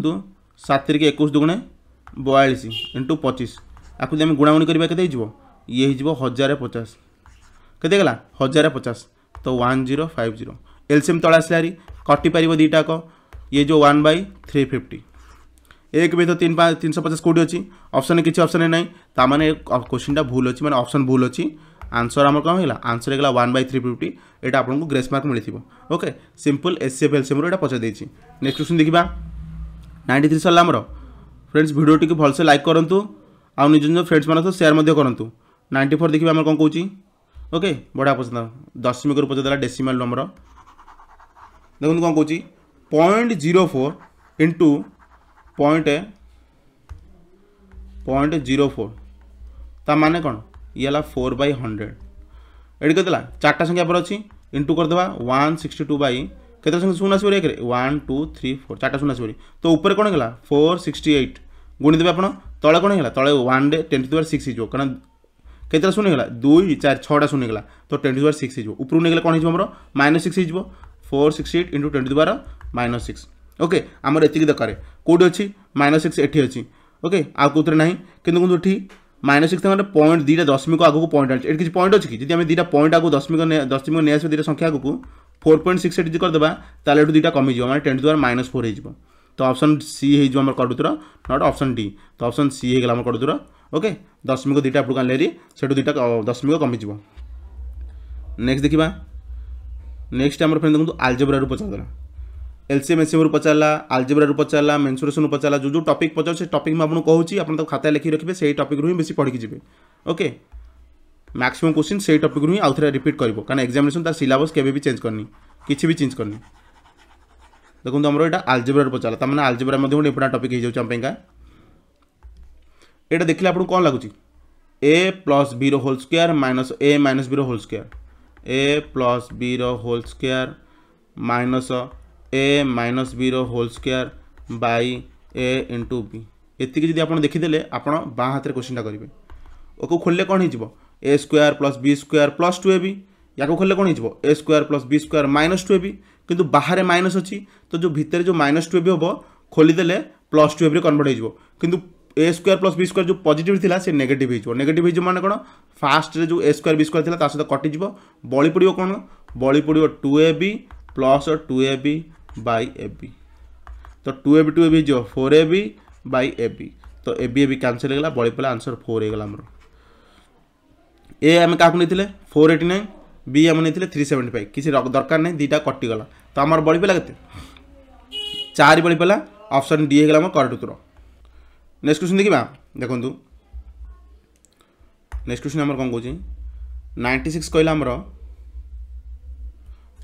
সাতিরিকে একুশ দুগুণে বয়াশ ইন্টু পঁচিশ আকু যদি আমি গুণাগুণি করা কেতে হয়ে ইয়ে হয়ে হাজার পচাশ কেতে গেলা হাজার পচাশ তো one zero five zero LCM ତଳେ ଆସିଲା ହେରି କଟିପାରିବ ଦୁଇଟାକ ଇଏ ଯେଉଁ ୱାନ୍ ବାଇ ଥ୍ରୀ ଫିଫ୍ଟି ଏକ ବି ତ ତିନି ତିନିଶହ ପଚାଶ କେଉଁଠି ଅଛି ଅପସନ୍ କିଛି ଅପସନ୍ ନାହିଁ ତା ମାନେ କୋଶ୍ଚିନ୍ଟା ଭୁଲ ଅଛି ମାନେ ଅପସନ୍ ଭୁଲ ଅଛି ଆନ୍ସର ଆମର କ'ଣ ହେଲା ଆନ୍ସର ହେଇଗଲା ୱାନ୍ ବାଇ ଥ୍ରୀ ଫିଫ୍ଟି ଏଇଟା ଆପଣଙ୍କୁ ଗ୍ରେସ୍ ମାର୍କ ମିଳିଥିବ ଓକେ ସିମ୍ପଲ୍ ଏସ୍ସିଏଫ୍ ଏଲ୍ସିଏମ୍ରୁ ଏଇଟା ପଚାରି ଦେଇଛି ନେକ୍ସଟ କ୍ୱେଶ୍ଚିନ୍ ଦେଖିବା ନାଇଣ୍ଟି ଥ୍ରୀ ସରିଲା ଆମର ଫ୍ରେଣ୍ଡସ୍ ଭିଡ଼ିଓଟିକୁ ଭଲସେ ଲାଇକ୍ କରନ୍ତୁ ଆଉ ନିଜ ନିଜ ଫ୍ରେଣ୍ଡସ୍ମାନଙ୍କ ସହ ସେୟାର ମଧ୍ୟ କରନ୍ତୁ ନାଇଣ୍ଟି ଫୋର୍ ଦେଖିବା ଆମର କ'ଣ କହୁଛି ଓକେ ବଢ଼ିଆ ପଚାରିଦେଲା ଦଶମିକରୁ ପଚାରିଦେଲା ଡେସିମାଲ୍ ନମ୍ବର देख कौन कौन point zero four into point point zero four ता मैंने कौन ये फोर बै हंड्रेड ये चार्ट संख्या पर अच्छी इंटू करदे वन सिक्सटी टू बै कत शून आस वन टू थ्री फोर चार्ट शून आस तो ऊपर कौन है फोर सिक्सटी एट गुणीदे आप तले कौन है तले वन ट्वेंटी टू सिक्स हो कहीं कतटा शून दुई चार छटा शून तो ट्वेंटी टू सिक्स हो गया कौन हो माइनस सिक्स हो four sixty eight into twenty দ্বারা মাইনস সিক্স ওকে আমার এতিকি দরকার কোটি অছি মাইনস সিক্স এটি অছি ওকে আউ কোথায় না কিন্তু কিন্তু এটি মাইনস সিক্স মানে পয়েন্ট দুইটা দশমিক আগুক পয়েন্ট আছে এটি কিছু পয়েন্ট অছি কি যদি আমি দুইটা পয়েন্ট আগুক দশমিক দশমিক নিয়ে আসবে দুইটা সংখ্যা আগুক ফোর পয়েন্ট সিক্স এটি করেদেবা তাহলে এটু দুইটা কমিযোগ মানে টেন টু দ্বারা মাইনস ফোর হয়ে যাব তো অপশন সি হয়ে যাব আমার কট উত্তর নট অপশন ডি তো অপশন সি হয়ে গেল আমার কট উত্তর ওকে দশমিক দুইটা আপনার আনলে সেটু দুইটা দশমিক কমিযোগ নেক্সট দেখা ನೆಕ್ಸ್ಟ್ ಆಮರ ಫ್ರೆಂಡ್ ଦେଖନ୍ତୁ ଆଲଜେବ୍ରାରୁ ପଚାରିଦେଲା ଏଲସିଏମ୍ ଏସିଏମ୍ରୁ ପଚାରିଲା ଆଲଜେବ୍ରାରୁ ପଚାରିଲା ମେନ୍ସୁରେସନ୍ରୁ ପଚାରିଲା ଯେଉଁ ଯେଉଁ ଟପିକ୍ ପଚାରୁଛି ସେ ଟପିକ୍ ମୁଁ ଆପଣଙ୍କୁ କହୁଛି ଆପଣ ତାକୁ ଖାତା ଲେଖି ରଖିବେ ସେଇ ଟପିକ୍ରୁ ହିଁ ବେଶୀ ପଢ଼ିକି ଯିବେ ଓକେ ମ୍ୟାକ୍ସିମମ୍ କୋଶ୍ଚିନ୍ ସେଇ ଟପିକ୍ରୁ ହିଁ ଆଉଥରେ ରିପିଟ୍ କରିବ କାରଣ ଏକ୍ଜାମିନେସନ୍ ତାର ସିଲାବସ୍ କେବେ ବି ଚେଞ୍ଜ କରିନି କିଛି ବି ଚେଞ୍ଜ କରିନି ଦେଖନ୍ତୁ ଆମର ଏଇଟା ଆଲଜେବ୍ରାରୁ ପଚାରିଲା ତାମାନେ ଆଲଜେବ୍ରା ମଧ୍ୟ ଗୋଟେ ଇମ୍ପୋର୍ଟାଣ୍ଟ ଟପିକ୍ ହେଇଯାଉଛି ଆମ ପାଇଁକା ଏଇଟା ଦେଖିଲେ ଆପଣଙ୍କୁ କ'ଣ ଲାଗୁଛି ए प्लस बी रो whole square minus A minus B रो whole square a plus b ର whole square minus A minus ବିର whole square by A into B ଏତିକି ଯଦି ଆପଣ ଦେଖିଦେଲେ ଆପଣ ବାଁ ହାତରେ କୋଶ୍ଚିନ୍ଟା କରିବେ ଓକୁ ଖୋଲିଲେ କ'ଣ ହେଇଯିବ A square plus B square plus two A B ୟାକୁ ଖୋଲିଲେ କ'ଣ ହେଇଯିବ A square plus B square minus two A B କିନ୍ତୁ ବାହାରେ ମାଇନସ୍ ଅଛି ତ ଯେଉଁ ଭିତରେ ଯେଉଁ ମାଇନସ୍ ଟୁ ଏ ବି ହେବ ଖୋଲିଦେଲେ ପ୍ଲସ୍ ଟୁ ଏବିରେ କନଭର୍ଟ ହେଇଯିବ କିନ୍ତୁ A square plus B square जो पजिट थी सी नेगेट हो नेगेट हो मैंने कौन फास्ट्रे जो ए स्क्वयर बी स्क्वयर था सहित कटिज बड़ी पड़ो कौन बड़ी पड़ो two A B plus two A B by A B तो two A B two A B four A B by A तो ए बी ए कैनसल होगा बड़ी पड़ा आंसर फोर होगा ए आम क्या नहीं फोर एट्टी नाइन बी आम नहीं थ्री सेवेन्टी फाइव किसी दरकार नहीं दुटा कटिगला तो आम बड़ी पड़ा के चार बड़ी पड़ा अप्सन डी होगा आम करेक्ट उत्तर ନେକ୍ସଟ କ୍ୱେଶ୍ଚନ୍ ଦେଖିବା ଦେଖନ୍ତୁ ନେକ୍ସଟ କ୍ୱେଶ୍ଚନ୍ ଆମର କ'ଣ କହୁଛି ନାଇଣ୍ଟି ସିକ୍ସ କହିଲା ଆମର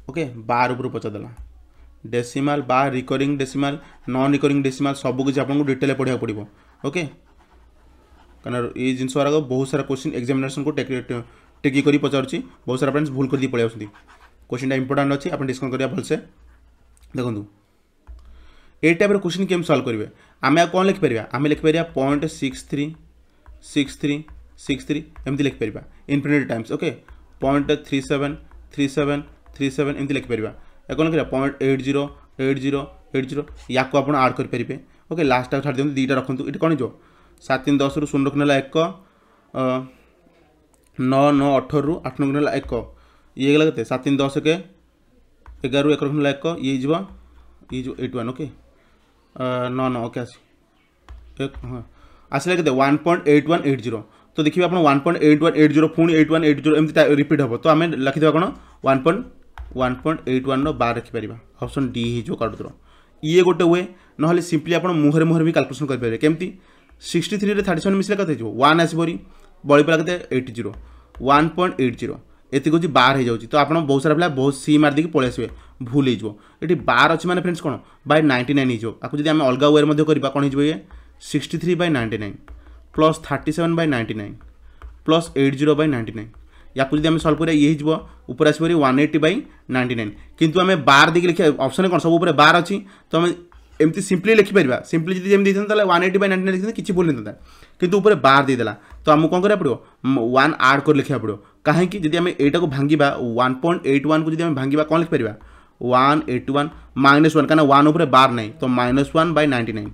ଓକେ ବାର ଉପରୁ ପଚାରିଦେଲା ଡେସିମାଲ ବା recurring decimal non recurring decimal ସବୁ କିଛି ଆପଣଙ୍କୁ ଡିଟେଲରେ ପଢ଼ିବାକୁ ପଡ଼ିବ ଓକେ କାରଣ ଏଇ ଜିନିଷ ଗୁଡ଼ାକ ବହୁତ ସାରା କୋଶ୍ଚିନ୍ ଏକ୍ଜାମିନେସନକୁ ଟେକି କରି ପଚାରୁଛି ବହୁତ ସାରା ଫ୍ରେଣ୍ଡସ୍ ଭୁଲ କରିଦେଇ ପଳେଇ ଆସୁଛନ୍ତି କୋଶ୍ଚିନ୍ଟା ଇମ୍ପୋର୍ଟାଣ୍ଟ ଅଛି ଆପଣ ଡିସ୍କସ୍ କରିବା ଭଲସେ ଦେଖନ୍ତୁ এই টাইপের কোশ্চিন কেমি সলভ করবে আমি আর কোণ লিখিপারা আমি লিখিপারা point six three six three six three এমতি লিখিপারা infinity times okay point three seven three seven three seven এমতি লিখিপারা এখন লিখিবা point eight zero eight zero eight zero ইয়াকু আপনার আড করে ওকে লাস্ট টাইম ছাড়ি দিও দুইটা রাখুন এটি কোণ হয়ে সাত তিন দশ রু শূন্য রক্ষণ হল এক ନଅ ନଅ ଅଠରରୁ ଆଠ ନଅ ହେଲା ଏକ ଇଏ ହେଇଗଲା କେତେ ସାତ ତିନି ଦଶ ଏକେ ଏଗାରରୁ ଏକ ହେଲା ଏକ ଇଏ ହେଇଯିବ ଇଏ ହେଇଯିବ ଏଇଟ୍ ୱାନ୍ ଓକେ ନଅ ନଅ ଏକାଅଶୀ ଏକ ହଁ ଆସିଲା କେତେ one point eight one eight zero ତ ଦେଖିବେ ଆପଣ one point eight one eight zero ପୁଣି ଏଇଟ୍ ୱାନ୍ ଏଇଟ୍ ଜିରୋ ଏମିତି ରିପିଟ୍ ହେବ ତ ଆମେ ଲେଖିଦେବା କ'ଣ one point one point eight ୱାନ୍ର ବାର ରଖିପାରିବା ଅପସନ୍ ଡି ହେଇଯିବ କାର୍ଡ଼ର ଇଏ ଗୋଟେ ୱେ ନହେଲେ ସିମ୍ପଲି ଆପଣ ମୁହଁରେ ମୁହଁରେ ବି କାଲକୁଲେସନ୍ କରିପାରିବେ କେମିତି ସିକ୍ସଟି ଥ୍ରୀରେ ଥାର୍ଟି ସେଭେନ୍ ମିଶିଲେ କେତେ ହେଇଯିବ ୱାନ୍ ଆସିବରି ବଳିପଲା କେତେ eight zero one point eight zero ଏତିକି ହେଉଛି ବାର ହେଇଯାଉଛି ତ ଆପଣ ବହୁତ ସାରା ପିଲା ବହୁତ ସି ମାରିଦେଇକି ପଳେଇ ଆସିବେ ଭୁଲ ହେଇଯିବ ଏଠି ବାର ଅଛି ମାନେ ଫ୍ରେଣ୍ଡସ୍ କ'ଣ ବାଇ ନାଇଣ୍ଟି ନାଇନ୍ ହେଇଯିବ ଆକୁ ଯଦି ଆମେ ଅଲଗା ୱେରେ ମଧ୍ୟ କରିବା କ'ଣ ହେଇଯିବ ଇଏ sixty three by ninety nine plus thirty seven by ninety nine plus eight zero by ninety nine ୟାକୁ ଯଦି ଆମେ ସଲ୍ଭ କରିବା ଇଏ ହେଇଯିବ ଉପରେ ଆସିବ one eighty by ninety nine କିନ୍ତୁ ଆମେ ବାର ଦେଇକି ଲେଖିବା ଅପସନ୍ କ'ଣ ସବୁ ଉପରେ ବାର ଅଛି ତ ଆମେ ଏମିତି ସିମ୍ପଲି ଲେଖିପାରିବା ସିମ୍ପଲି ଯଦି ଯେମିତି ଦେଇଥାନ୍ତା ତାହେଲେ one eighty by ninety nine ଲେଖିଥାନ୍ତା କିଛି ଭୁଲ ହେଇଥାନ୍ତା କିନ୍ତୁ ଉପରେ ବାର ଦେଇଦେଲା ତ ଆମକୁ କ'ଣ କରିବାକୁ ପଡ଼ିବ ୱାନ୍ ଆଡ଼୍ କରି ଲେଖିବାକୁ ପଡ଼ିବ कहीं जी आम एटा को भांग वन पॉइंट एट वन को जब भांग कौन लिखिपर one eight one minus one कहीं वन बार ना तो minus one by ninety nine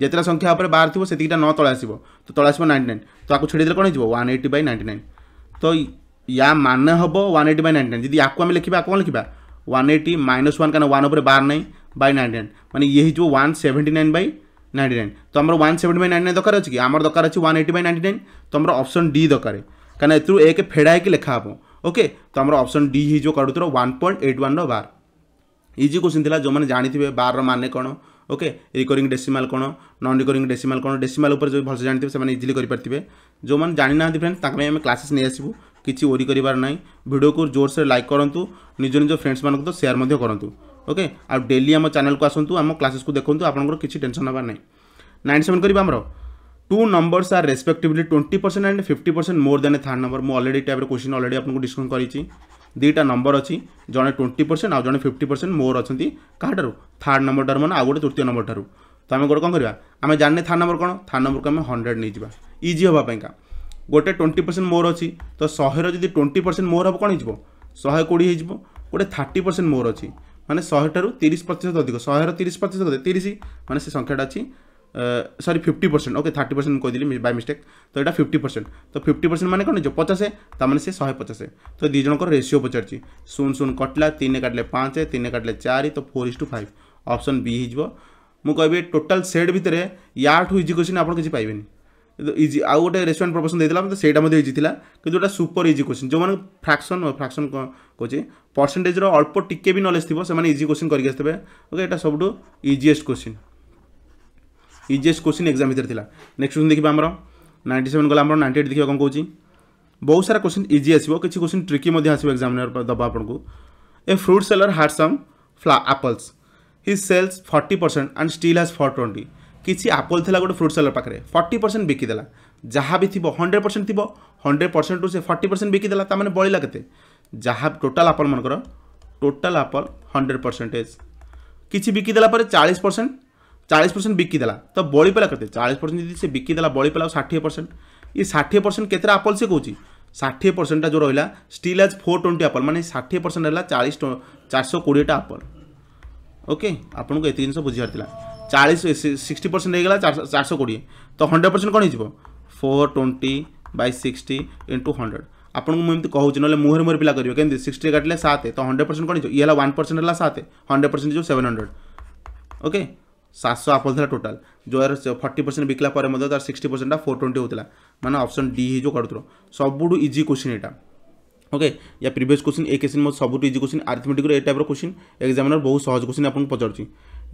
जितना संख्या उपर बार थी से न तले आस तो तला आस नाइंटी नाइन तो आपको छिड़ी कौन हो one eighty by ninety nine तो या मान हम one eighty by ninety nine जी आपको लिखा कौन लिखा वन एट्टी माइनस वन कहीं वन बार ना बै नाइंटी नाइन मैंने ये हो one seventy nine by ninety nine तो आम one seventy by ninety nine दरकार अच्छी आम दरकार अच्छी one eighty by ninety nine तो आम अप्सन डी दरकार କାହିଁକିନା ଏଥିରୁ ଏକ ଫେଡ଼ା ହେଇକି ଲେଖା ହେବ ଓକେ ତ ଆମର ଅପସନ୍ ଡି ହେଇଯିବ କରୁଥିଲ ୱାନ୍ ପଏଣ୍ଟ ଏଇଟ୍ ୱାନ୍ର ବାର ଇଜି କୋଶ୍ଚିନ୍ ଥିଲା ଯେଉଁମାନେ ଜାଣିଥିବେ ବାରର ମାନେ କ'ଣ ଓକେ ରିକରିଂ ଡେସିମାଲ କ'ଣ ନନ୍ ରିକରିଂ ଡେସିମାଲ କ'ଣ ଡେସିମାଲ ଉପରେ ଯେଉଁ ଭଲସେ ଜାଣିଥିବେ ସେମାନେ ଇଜିଲି କରିପାରିଥିବେ ଯେଉଁମାନେ ଜାଣିନାହାନ୍ତି ଫ୍ରେଣ୍ଡ ତାଙ୍କ ପାଇଁ ଆମେ କ୍ଲାସେସ୍ ନେଇ ଆସିବୁ କିଛି ଓରି କରିବାର ନାହିଁ ଭିଡ଼ିଓକୁ ଜୋରସେ ଲାଇକ୍ କରନ୍ତୁ ନିଜ ନିଜ ଫ୍ରେଣ୍ଡସ୍ମାନଙ୍କୁ ତ ସେୟାର ମଧ୍ୟ କରନ୍ତୁ ଓକେ ଆଉ ଡେଲି ଆମ ଚ୍ୟାନେଲକୁ ଆସନ୍ତୁ ଆମ କ୍ଲାସେସ୍କୁ ଦେଖନ୍ତୁ ଆପଣଙ୍କର କିଛି ଟେନସନ୍ ହେବାର ନାହିଁ ନାଇନ୍ ସେଭେନ୍ କରିବା ଆମର two numbers are respectively 20% and 50% more than a third number ମୁଁ already type ର question already ଆପଣଙ୍କୁ discuss କରିଛି ଦୁଇଟା ନମ୍ବର ଅଛି ଜଣେ ଟ୍ୱେଣ୍ଟି ପରସେଣ୍ଟ ଆଉ ଜଣେ ଫିଫ୍ଟି ପରସେଣ୍ଟ ମୋର ଅଛନ୍ତି କାହାଠାରୁ ଥାର୍ଡ଼ ନମ୍ବରଠାରୁ ମାନେ ଆଉ ଗୋଟେ ତୃତୀୟ ନମ୍ବରଠାରୁ ତ ଆମେ ଗୋଟେ କ'ଣ କରିବା ଆମେ ଜାଣିନେ ଥାର୍ଡ଼ ନମ୍ବର କ'ଣ ଥାର୍ଡ଼ ନମ୍ବରକୁ ଆମେ ହଣ୍ଡ୍ରେଡ଼ ନେଇଯିବା ଇଜି ହେବା ପାଇଁକା ଗୋଟେ ଟ୍ୱେଣ୍ଟି ପରସେଣ୍ଟ ମୋର ଅଛି ତ ଶହେର ଯଦି ଟ୍ୱେଣ୍ଟି ପରସେଣ୍ଟ ମୋର ହେବ କ'ଣ ହେଇଯିବ ଶହେ କୋଡ଼ିଏ ହେଇଯିବ ଗୋଟେ ଥାର୍ଟି ପରସେଣ୍ଟ ମୋର ଅଛି ମାନେ ଶହେଠାରୁ ତିରିଶ ପ୍ରତିଶତ ଅଧିକ ଶହେର ତିରିଶ ପ୍ରତିଶତ ତିରିଶ ମାନେ ସେ ସଂଖ୍ୟାଟା ଅଛି sorry fifty percent okay thirty percent কইদি বাই মিস্টেক তো এটা ফিফটি পরসেন্ট তো ফিফটি পরসেন্ট মানে কোণ যে পচাশ তার মানে সে শহে পচাশ তো দুই জনকর রেসিও পচারছি শূন্য শূন্য কটলা তিনে কাটলে পাঁচ তিনে কাটলে চারি তো four is to five option B হয়ে ମୁଁ କହିବି ଟୋଟାଲ୍ ସେଟ୍ ଭିତରେ ୟାଠୁ ଇଜି କୋଶ୍ଚିନ୍ ଆପଣ କିଛି ପାଇବେନି ଇଜି ଆଉ ଗୋଟେ ରେଷ୍ଟୁରାଣ୍ଟ ପ୍ରପୋଜନ୍ ଦେଇଥିଲା ମୋତେ ସେଇଟା ମଧ୍ୟ ଇଜି ଥିଲା କିନ୍ତୁ ଏଇଟା ସୁପର ଇଜି କୋଶ୍ଚିନ୍ ଯେଉଁମାନେ ଫ୍ରାକ୍ସନ୍ ଫ୍ରାକ୍ସନ୍ କହୁଛି ପରସେଣ୍ଟେଜ୍ର ଅଳ୍ପ ଟିକେ ବି ନଲେଜ୍ ଥିବ ସେମାନେ ଇଜି କୋଶ୍ଚିନ୍ କରିକି ଆସିଥିବେ ଓକେ ଏଇଟା ସବୁଠୁ easiest question easiest question exam ଭିତରେ ଥିଲା ନେକ୍ସଟ କୋଶ୍ଚିନ୍ ଦେଖିବା ଆମର ନାଇଣ୍ଟି ସେଭେନ୍ ଗଲା ଆମର ନାଇଣ୍ଟି ଏଇଟ୍ ଦେଖିବା କ'ଣ କହୁଛି ବହୁତ ସାରା କୋଶ୍ଚିନ୍ ଇଜି ଆସିବ କିଛି କୋଶ୍ଚିନ୍ ଟ୍ରିକି ମଧ୍ୟ ଆସିବ ଏକ୍ଜାମିନର ଦେବ ଆପଣଙ୍କୁ a fruit seller had some ଫ୍ଲା apples he sells forty percent and still has four twenty କିଛି ଆପଲ୍ ଥିଲା ଗୋଟେ ଫ୍ରୁଟ୍ ସେଲର୍ ପାଖରେ ଫର୍ଟି ପରସେଣ୍ଟ ବିକିଦେଲା ଯାହା ବି ଥିବ ହଣ୍ଡ୍ରେଡ଼ ପରସେଣ୍ଟ ଥିବ ହଣ୍ଡ୍ରେଡ଼ ପରସେଣ୍ଟରୁ ସେ ଫର୍ଟି ପରସେଣ୍ଟ ବିକିଦେଲା ତା'ମାନେ ବଳିଲା କେତେ ଯାହା ଟୋଟାଲ୍ ଆପଲ୍ ମାନଙ୍କର ଟୋଟାଲ୍ ଆପଲ୍ ହଣ୍ଡ୍ରେଡ଼ ପରସେଣ୍ଟେଜ୍ କିଛି ବିକିଦେଲା ପରେ ଚାଳିଶ ପରସେଣ୍ଟ चालीस परसेंट बिकिदेला तो बड़ी पाला कहते चालीस परसेंट जी से बिकिदेला बड़ी पाला षाठी परसेंट ये षाठी परसेंट केतरे आपल से कौन षाठी परसेंटा जो रहा स्टिल आज फोर ट्वेंटी आपल मैंने षाठी परसेंट है चालीस चार सौ कोड़ेटा आपल ओके आपको ये जिन बुझार चालीस सिक्सटी परसेंट हो गला चार सौ कोड़े तो हंड्रेड परसेंट कौन हो four twenty by sixty into hundred आपको मुझे कहूँ ना मुहर मुहर पिला करेंगे कमी सिक्सटी काटिले सात तो हंड्रेड परसेंट कौन हो ये वन परसेंट है सात हंड्रेड परसेंट जो सेवेन हंड्रेड ओके সাতশো আপল লা টোটাল যার ফর্টি পরসেন্ট বিকলা পরে তার सिक्सटी পরসেন্টটা फोर ट्वेंटी होता মানে অপসন ডি হি যে করুলো সবুঠু ইজি কোশ্চিন এটা ओके या previous question a question more सब इजी क्वेश्चन आर्थमेटिक्र ए टाइप क्वेश्चन एक्जामिनर बहुत सहज क्वेश्चन आपको पचारूँ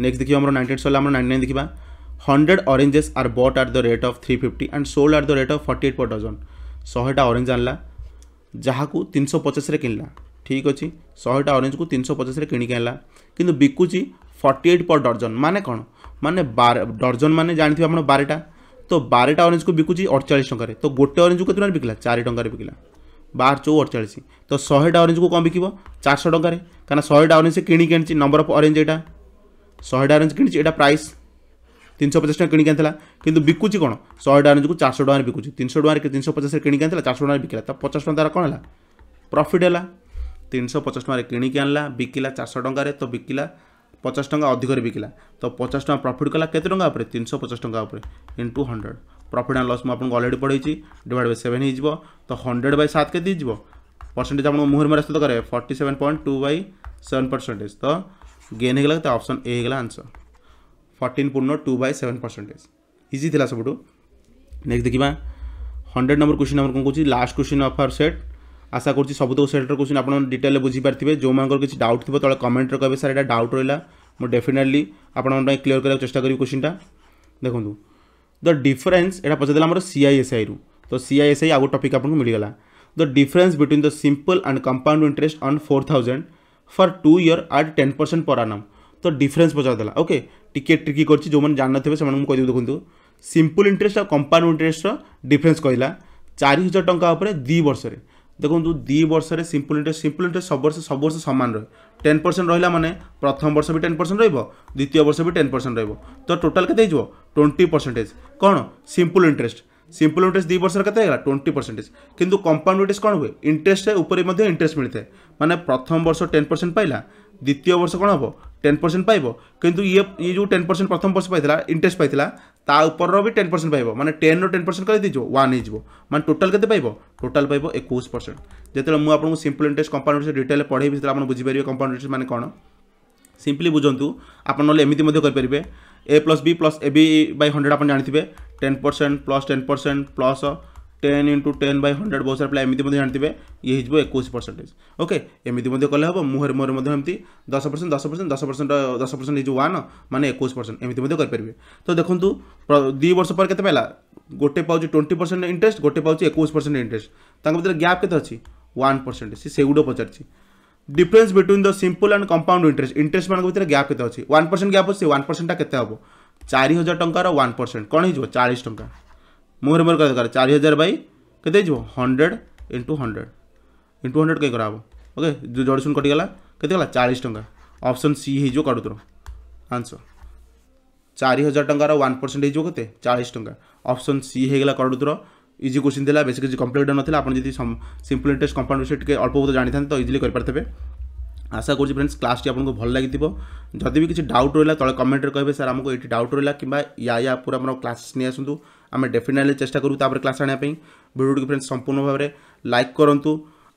नेक्स्ट देखिए आम ninety eight sir nine nine देखा hundred oranges are bought at the rate of three fifty and sold at the rate of forty eight per dozen शहेटा अरेज आनला जहाँ तीन सौ पचास किणला ठीक अच्छे शहेटा अरेज को तीन सौ पचास किणिक आनला कि बिकुची ফর্টি এইট পর ডর্জন মানে କ'ଣ ମାନେ ବାର ଡର୍ଜନ ମାନେ ଜାଣିଥିବେ ଆପଣ ବାରଟା ତ ବାରଟା ଅରେଞ୍ଜକୁ ବିକୁଛି ଅଡ଼ଚାଳିଶ ଟଙ୍କାରେ ତ ଗୋଟେ ଅରେଞ୍ଜକୁ କେତେ ଟଙ୍କାରେ ବିକିଲା ଚାରି ଟଙ୍କାରେ ବିକିଲା ବାର ଚଉ ଅଡ଼ଚାଳିଶ ତ ଶହେଟା ଅରେଞ୍ଜକୁ କ'ଣ ବିକିବ ଚାରିଶହ ଟଙ୍କାରେ କାରଣ ଶହେଟା ଅରେଞ୍ଜ ସେ କିଣିକି ଆଣିଛି ନମ୍ବର ଅଫ୍ ଅରେଞ୍ଜ ଏଇଟା ଶହେଟା ଅରେଞ୍ଜ କିଣିଛି ଏଇଟା ପ୍ରାଇସ୍ ତିନିଶହ ପଚାଶ ଟଙ୍କା କିଣିକି ଆଣିଥିଲା କିନ୍ତୁ ବିକୁଛି କ'ଣ ଶହେଟା ଅରେଞ୍ଜକୁ ଚାରିଶହ ଟଙ୍କାରେ ବିକୁଛି ତିନିଶହ ଟଙ୍କାରେ ତିନିଶହ ପଚାଶରେ କିଣିକି ଆଣିଥିଲା ଚାରିଶହ ଟଙ୍କାରେ ବିକିଲା ତ ପଚାଶ ଟଙ୍କା ତା'ର କ'ଣ ହେଲା ପ୍ରଫିଟ୍ ହେଲା ତିନିଶହ ପଚାଶ ଟଙ୍କାରେ କିଣିକି ଆଣିଲା ବିକିଲା ଚାରିଶହ ଟଙ୍କାରେ ତ ବିକିଲା ପଚାଶ ଟଙ୍କା ଅଧିକରେ ବିକିଲା ତ ପଚାଶ ଟଙ୍କା ପ୍ରଫିଟ୍ କଲା କେତେ ଟଙ୍କା ଉପରେ ତିନିଶହ ପଚାଶ ଟଙ୍କା ଉପରେ into hundred profit and loss ମୁଁ ଆପଣଙ୍କୁ ଅଲରେଡ଼ି ପଢ଼େଇଛି ଡିଭାଇଡ଼ ବାଇ ସେଭେନ୍ ହେଇଯିବ ତ ହଣ୍ଡ୍ରେଡ଼ ବାଇ ସାତ କେତେ ହେଇଯିବ ପରସେଣ୍ଟେଜ୍ ଆପଣଙ୍କୁ ମୁହଁରେ ମାରା ସହିତ କରେ forty seven point two by seven percentage ତ ଗେନ୍ ହେଇଗଲା ତ ଅପସନ୍ ଏ ହେଇଗଲା ଆନ୍ସର୍ ଫର୍ଟିନ୍ ପୂର୍ଣ୍ଣ two by seven percentage easy ଥିଲା ସବୁଠୁ ନେକ୍ସଟ ଦେଖିବା ହଣ୍ଡ୍ରେଡ଼ ନମ୍ବର କ୍ୱେଶ୍ଚିନ୍ ଆମର କ'ଣ କହୁଛି last question of our set আশা করছি ସବୁତକ ସେଲ୍ଟର କୋଶ୍ଚିନ୍ ଆପଣ ଡିଟେଲରେ ବୁଝିପାରିଥିବେ ଯେଉଁମାନଙ୍କର କିଛି ଡାଉଟ୍ ଥିବ ତଳେ କମେଣ୍ଟରେ କହିବେ ସାର୍ ଏଇଟା ଡାଉଟ୍ ରହିଲା ମୁଁ ଡେଫିନେଟଲି ଆପଣଙ୍କ ପାଇଁ କ୍ଲିଅର କରିବାକୁ ଚେଷ୍ଟା କରିବି କୋଶ୍ଚିନ୍ଟା ଦେଖନ୍ତୁ ଦ ଡିଫରେନ୍ସ ଏଇଟା ପଚାରିଦେଲା ଆମର ସିଆଇଏସ୍ଆଇରୁ ତ ସିଆଇଏସ୍ଆଇ ଆଉ ଗୋଟେ ଟପିକ୍ ଆପଣଙ୍କୁ ମିଳିଗଲା the difference between the simple and compound interest on four thousand for two year at ten percent per annum ତ ଡିଫରେନ୍ସ ପଚାରିଦେଲା ଓକେ ଟିକିଏ ଟ୍ରିକି କରିଛି ଯେଉଁମାନେ ଜାଣିନଥିବେ ସେମାନଙ୍କୁ କହିଦେବି ଦେଖନ୍ତୁ ସିମ୍ପଲ୍ ଇଣ୍ଟରେଷ୍ଟ ଆଉ କମ୍ପାଉଣ୍ଡ ଇଣ୍ଟରେଷ୍ଟର ଡିଫରେନ୍ସ କହିଲା ଚାରି ହଜାର ଟଙ୍କା ଉପରେ ଦୁଇ ବର୍ଷରେ ଦେଖନ୍ତୁ ଦୁଇ ବର୍ଷରେ ସିମ୍ପୁଲ୍ ଇଣ୍ଟରେଷ୍ଟ ସିମ୍ପୁଲ୍ ଇଣ୍ଟରେଷ୍ଟ ସବୁ ବର୍ଷ ସବୁ ବର୍ଷ ସମାନ ରହେ ଟେନ୍ ପରସେଣ୍ଟ ରହିଲା ମାନେ ପ୍ରଥମ ବର୍ଷ ବି ଟେନ୍ ପରସେଣ୍ଟ ରହିବ ଦ୍ୱିତୀୟ ବର୍ଷ ବି ଟେନ୍ ପରସେଣ୍ଟ ରହିବ ତ ଟୋଟାଲ୍ କେତେ ହେଇଯିବ ଟ୍ୱେଣ୍ଟି ପରସେଣ୍ଟେଜ୍ କ'ଣ ସିମ୍ପୁଲ୍ ଇଣ୍ଟରେଷ୍ଟ ସିମ୍ପୁଲ୍ ଇଣ୍ଟରେଷ୍ଟ ଦୁଇ ବର୍ଷର କେତେ ହେଇଗଲା ଟ୍ୱେଣ୍ଟି ପରସେଣ୍ଟେଜ୍ କିନ୍ତୁ କମ୍ପାଉଣ୍ଡ ଇଣ୍ଟରେଷ୍ଟ କ'ଣ ହୁଏ ଇଣ୍ଟରେଷ୍ଟ ଉପରେ ମଧ୍ୟ ଇଣ୍ଟରେଷ୍ଟ ମିଳିଥାଏ ମାନେ ପ୍ରଥମ ବର୍ଷ ଟେନ୍ ପରସେଣ୍ଟ ପାଇଲା ଦ୍ୱିତୀୟ ବର୍ଷ କ'ଣ ହେବ টেন পরসেন্ট পাইব কিন্তু ইয়ে ইয়ে ଯେଉଁ ଟେନ୍ ପରସେଣ୍ଟ ପ୍ରଥମ ବର୍ଷ ପାଇଥିଲା ଇଣ୍ଟରେଷ୍ଟ ପାଇଥିଲା ତା ଉପରର ବି ଟେନ୍ ପରସେଣ୍ଟ ପାଇବ ମାନେ ଟେନ୍ର ଟେନ୍ ପରସେଣ୍ଟ କରିଦେଇଯିବ ୱାନ୍ ହେଇଯିବ ମାନେ ଟୋଟାଲ୍ କେତେ ପାଇବ ଟୋଟାଲ୍ ପାଇବ ଏକୋଇଶ ପରସେଣ୍ଟ ଯେତେବେଳେ ମୁଁ ଆପଣଙ୍କୁ ସିମ୍ପଲ୍ ଇଣ୍ଟରେଷ୍ଟ କମ୍ପାଉଣ୍ଡ ଇଣ୍ଟରେଷ୍ଟ ଡିଟେଲ୍ରେ ପଢ଼େଇବି ସେତେବେଳେ ଆପଣ ବୁଝିପାରିବେ କମ୍ପାଉଣ୍ଡ ଇଣ୍ଟରେଷ୍ଟ ମାନେ କ'ଣ ସିମ୍ପଲି ବୁଝନ୍ତୁ ଆପଣ ନହେଲେ ଏମିତି ମଧ୍ୟ କରିପାରିବେ A plus B plus A B by hundred ଆପଣ ଜାଣିଥିବେ ten percent plus ten percent plus ten into ten by hundred বহু সারা পিলা এমনি জাঁথিবে ইয়ে হয়ে একুশ পরসেন্টেজ ওকে এমনি কলে হব মুহে মুহে এমনি দশ পরসেন্ট দশ পরসেন্ট দশ পরসেন্ট দশ পরসেন্ট ইজ ওয়ান মানে একুশ পরসেন্ট এমনি করে তো দেখুন দুই বর্ষ পরে কেতে পাইলা গোটে পাওছি টোয়েন্টি পরসেন্ট ইন্টারেস্ট গোটে পাওছি একুশ পরসেন্ট ইন্টারেস্ট তাঙ্ক ভিতরে গ্যাপ কেতে অছি ওয়ান পরসেন্ট সে সেগুলো পচারছি difference between the simple and compound interest interest মান ভিতরে গ্যাপ কেতে অছি ওয়ান পরসেন্ট গ্যাপ অছি ওয়ান পরসেন্টটা কেতে হব চারি হাজার টঙ্কার ওয়ান পরসেন্ট কোণ হয়ে চাশ টঙ্কা ମୁହଁରେ ମୋର କଥା ଚାରି ହଜାର ବାଇ କେତେ ହେଇଯିବ hundred into hundred into hundred କାଇଁ କରାହେବ ଓକେ ଯେଉଁ ଜଡ଼ିଶୂନ କଟିଗଲା କେତେ ଗଲା ଚାଳିଶ ଟଙ୍କା ଅପସନ୍ ସି ହେଇଯିବ କାଡ଼ୁତର ଆନ୍ସର ଚାରି ହଜାର ଟଙ୍କାର ୱାନ୍ ପରସେଣ୍ଟ ହେଇଯିବ କେତେ ଚାଳିଶ ଟଙ୍କା ଅପସନ୍ ସି ହେଇଗଲା କାଡ଼ୁତର ଇଜି କୋଶ୍ଚିନ୍ ଥିଲା ବେଶୀ କିଛି କମ୍ପ୍ଲିକେଟ୍ ନଥିଲା ଆପଣ ଯଦି ସିମ୍ପଲ୍ ଇଣ୍ଟରେଷ୍ଟ କମ୍ପାଉଣ୍ଡ ବିଷୟ ଟିକେ ଅଳ୍ପ ବହୁତ ଜାଣିଥାନ୍ତି ତ ଇଜିଲି କରିପାରିଥିବେ ଆଶା କରୁଛି ଫ୍ରେଣ୍ଡସ୍ କ୍ଲାସ୍ଟି ଆପଣଙ୍କୁ ଭଲ ଲାଗିଥିବ ଯଦି ବି କିଛି ଡାଉଟ୍ ରହିଲା ତଳେ କମେଣ୍ଟରେ କହିବେ ସାର୍ ଆମକୁ ଏଠି ଡାଉଟ୍ ରହିଲା କିମ୍ବା ୟା ୟା ପୁରା ଆମର କ୍ଲାସ୍ ନେଇ ଆସନ୍ତୁ ଆମେ ଡେଫିନେଟଲି ଚେଷ୍ଟା କରିବୁ ତା'ପରେ କ୍ଲାସ୍ ଆଣିବା ପାଇଁ ଭିଡ଼ିଓଟିକୁ ଫ୍ରେଣ୍ଡସ୍ ସମ୍ପୂର୍ଣ୍ଣ ଭାବରେ ଲାଇକ୍ କରନ୍ତୁ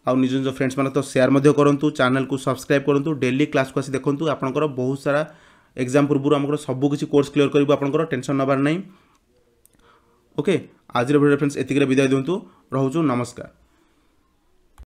ଆଉ ନିଜ ନିଜ ଫ୍ରେଣ୍ଡସ୍ମାନଙ୍କ ସହ ସେୟାର ମଧ୍ୟ କରନ୍ତୁ ଚ୍ୟାନେଲକୁ ସବସ୍କ୍ରାଇବ୍ କରନ୍ତୁ ଡେଲି କ୍ଲାସ୍କୁ ଆସି ଦେଖନ୍ତୁ ଆପଣଙ୍କର ବହୁତ ସାରା ଏକ୍ଜାମ୍ ପୂର୍ବରୁ ଆମର ସବୁ କିଛି କୋର୍ସ କ୍ଲିୟର କରିବୁ ଆପଣଙ୍କର ଟେନସନ୍ ନେବାର ନାହିଁ ଓକେ ଆଜିର ଭିଡ଼ିଓ ଫ୍ରେଣ୍ଡସ୍ ଏତିକିରେ ବିଦାୟ ଦିଅନ୍ତୁ ରହୁଛୁ ନମସ୍କାର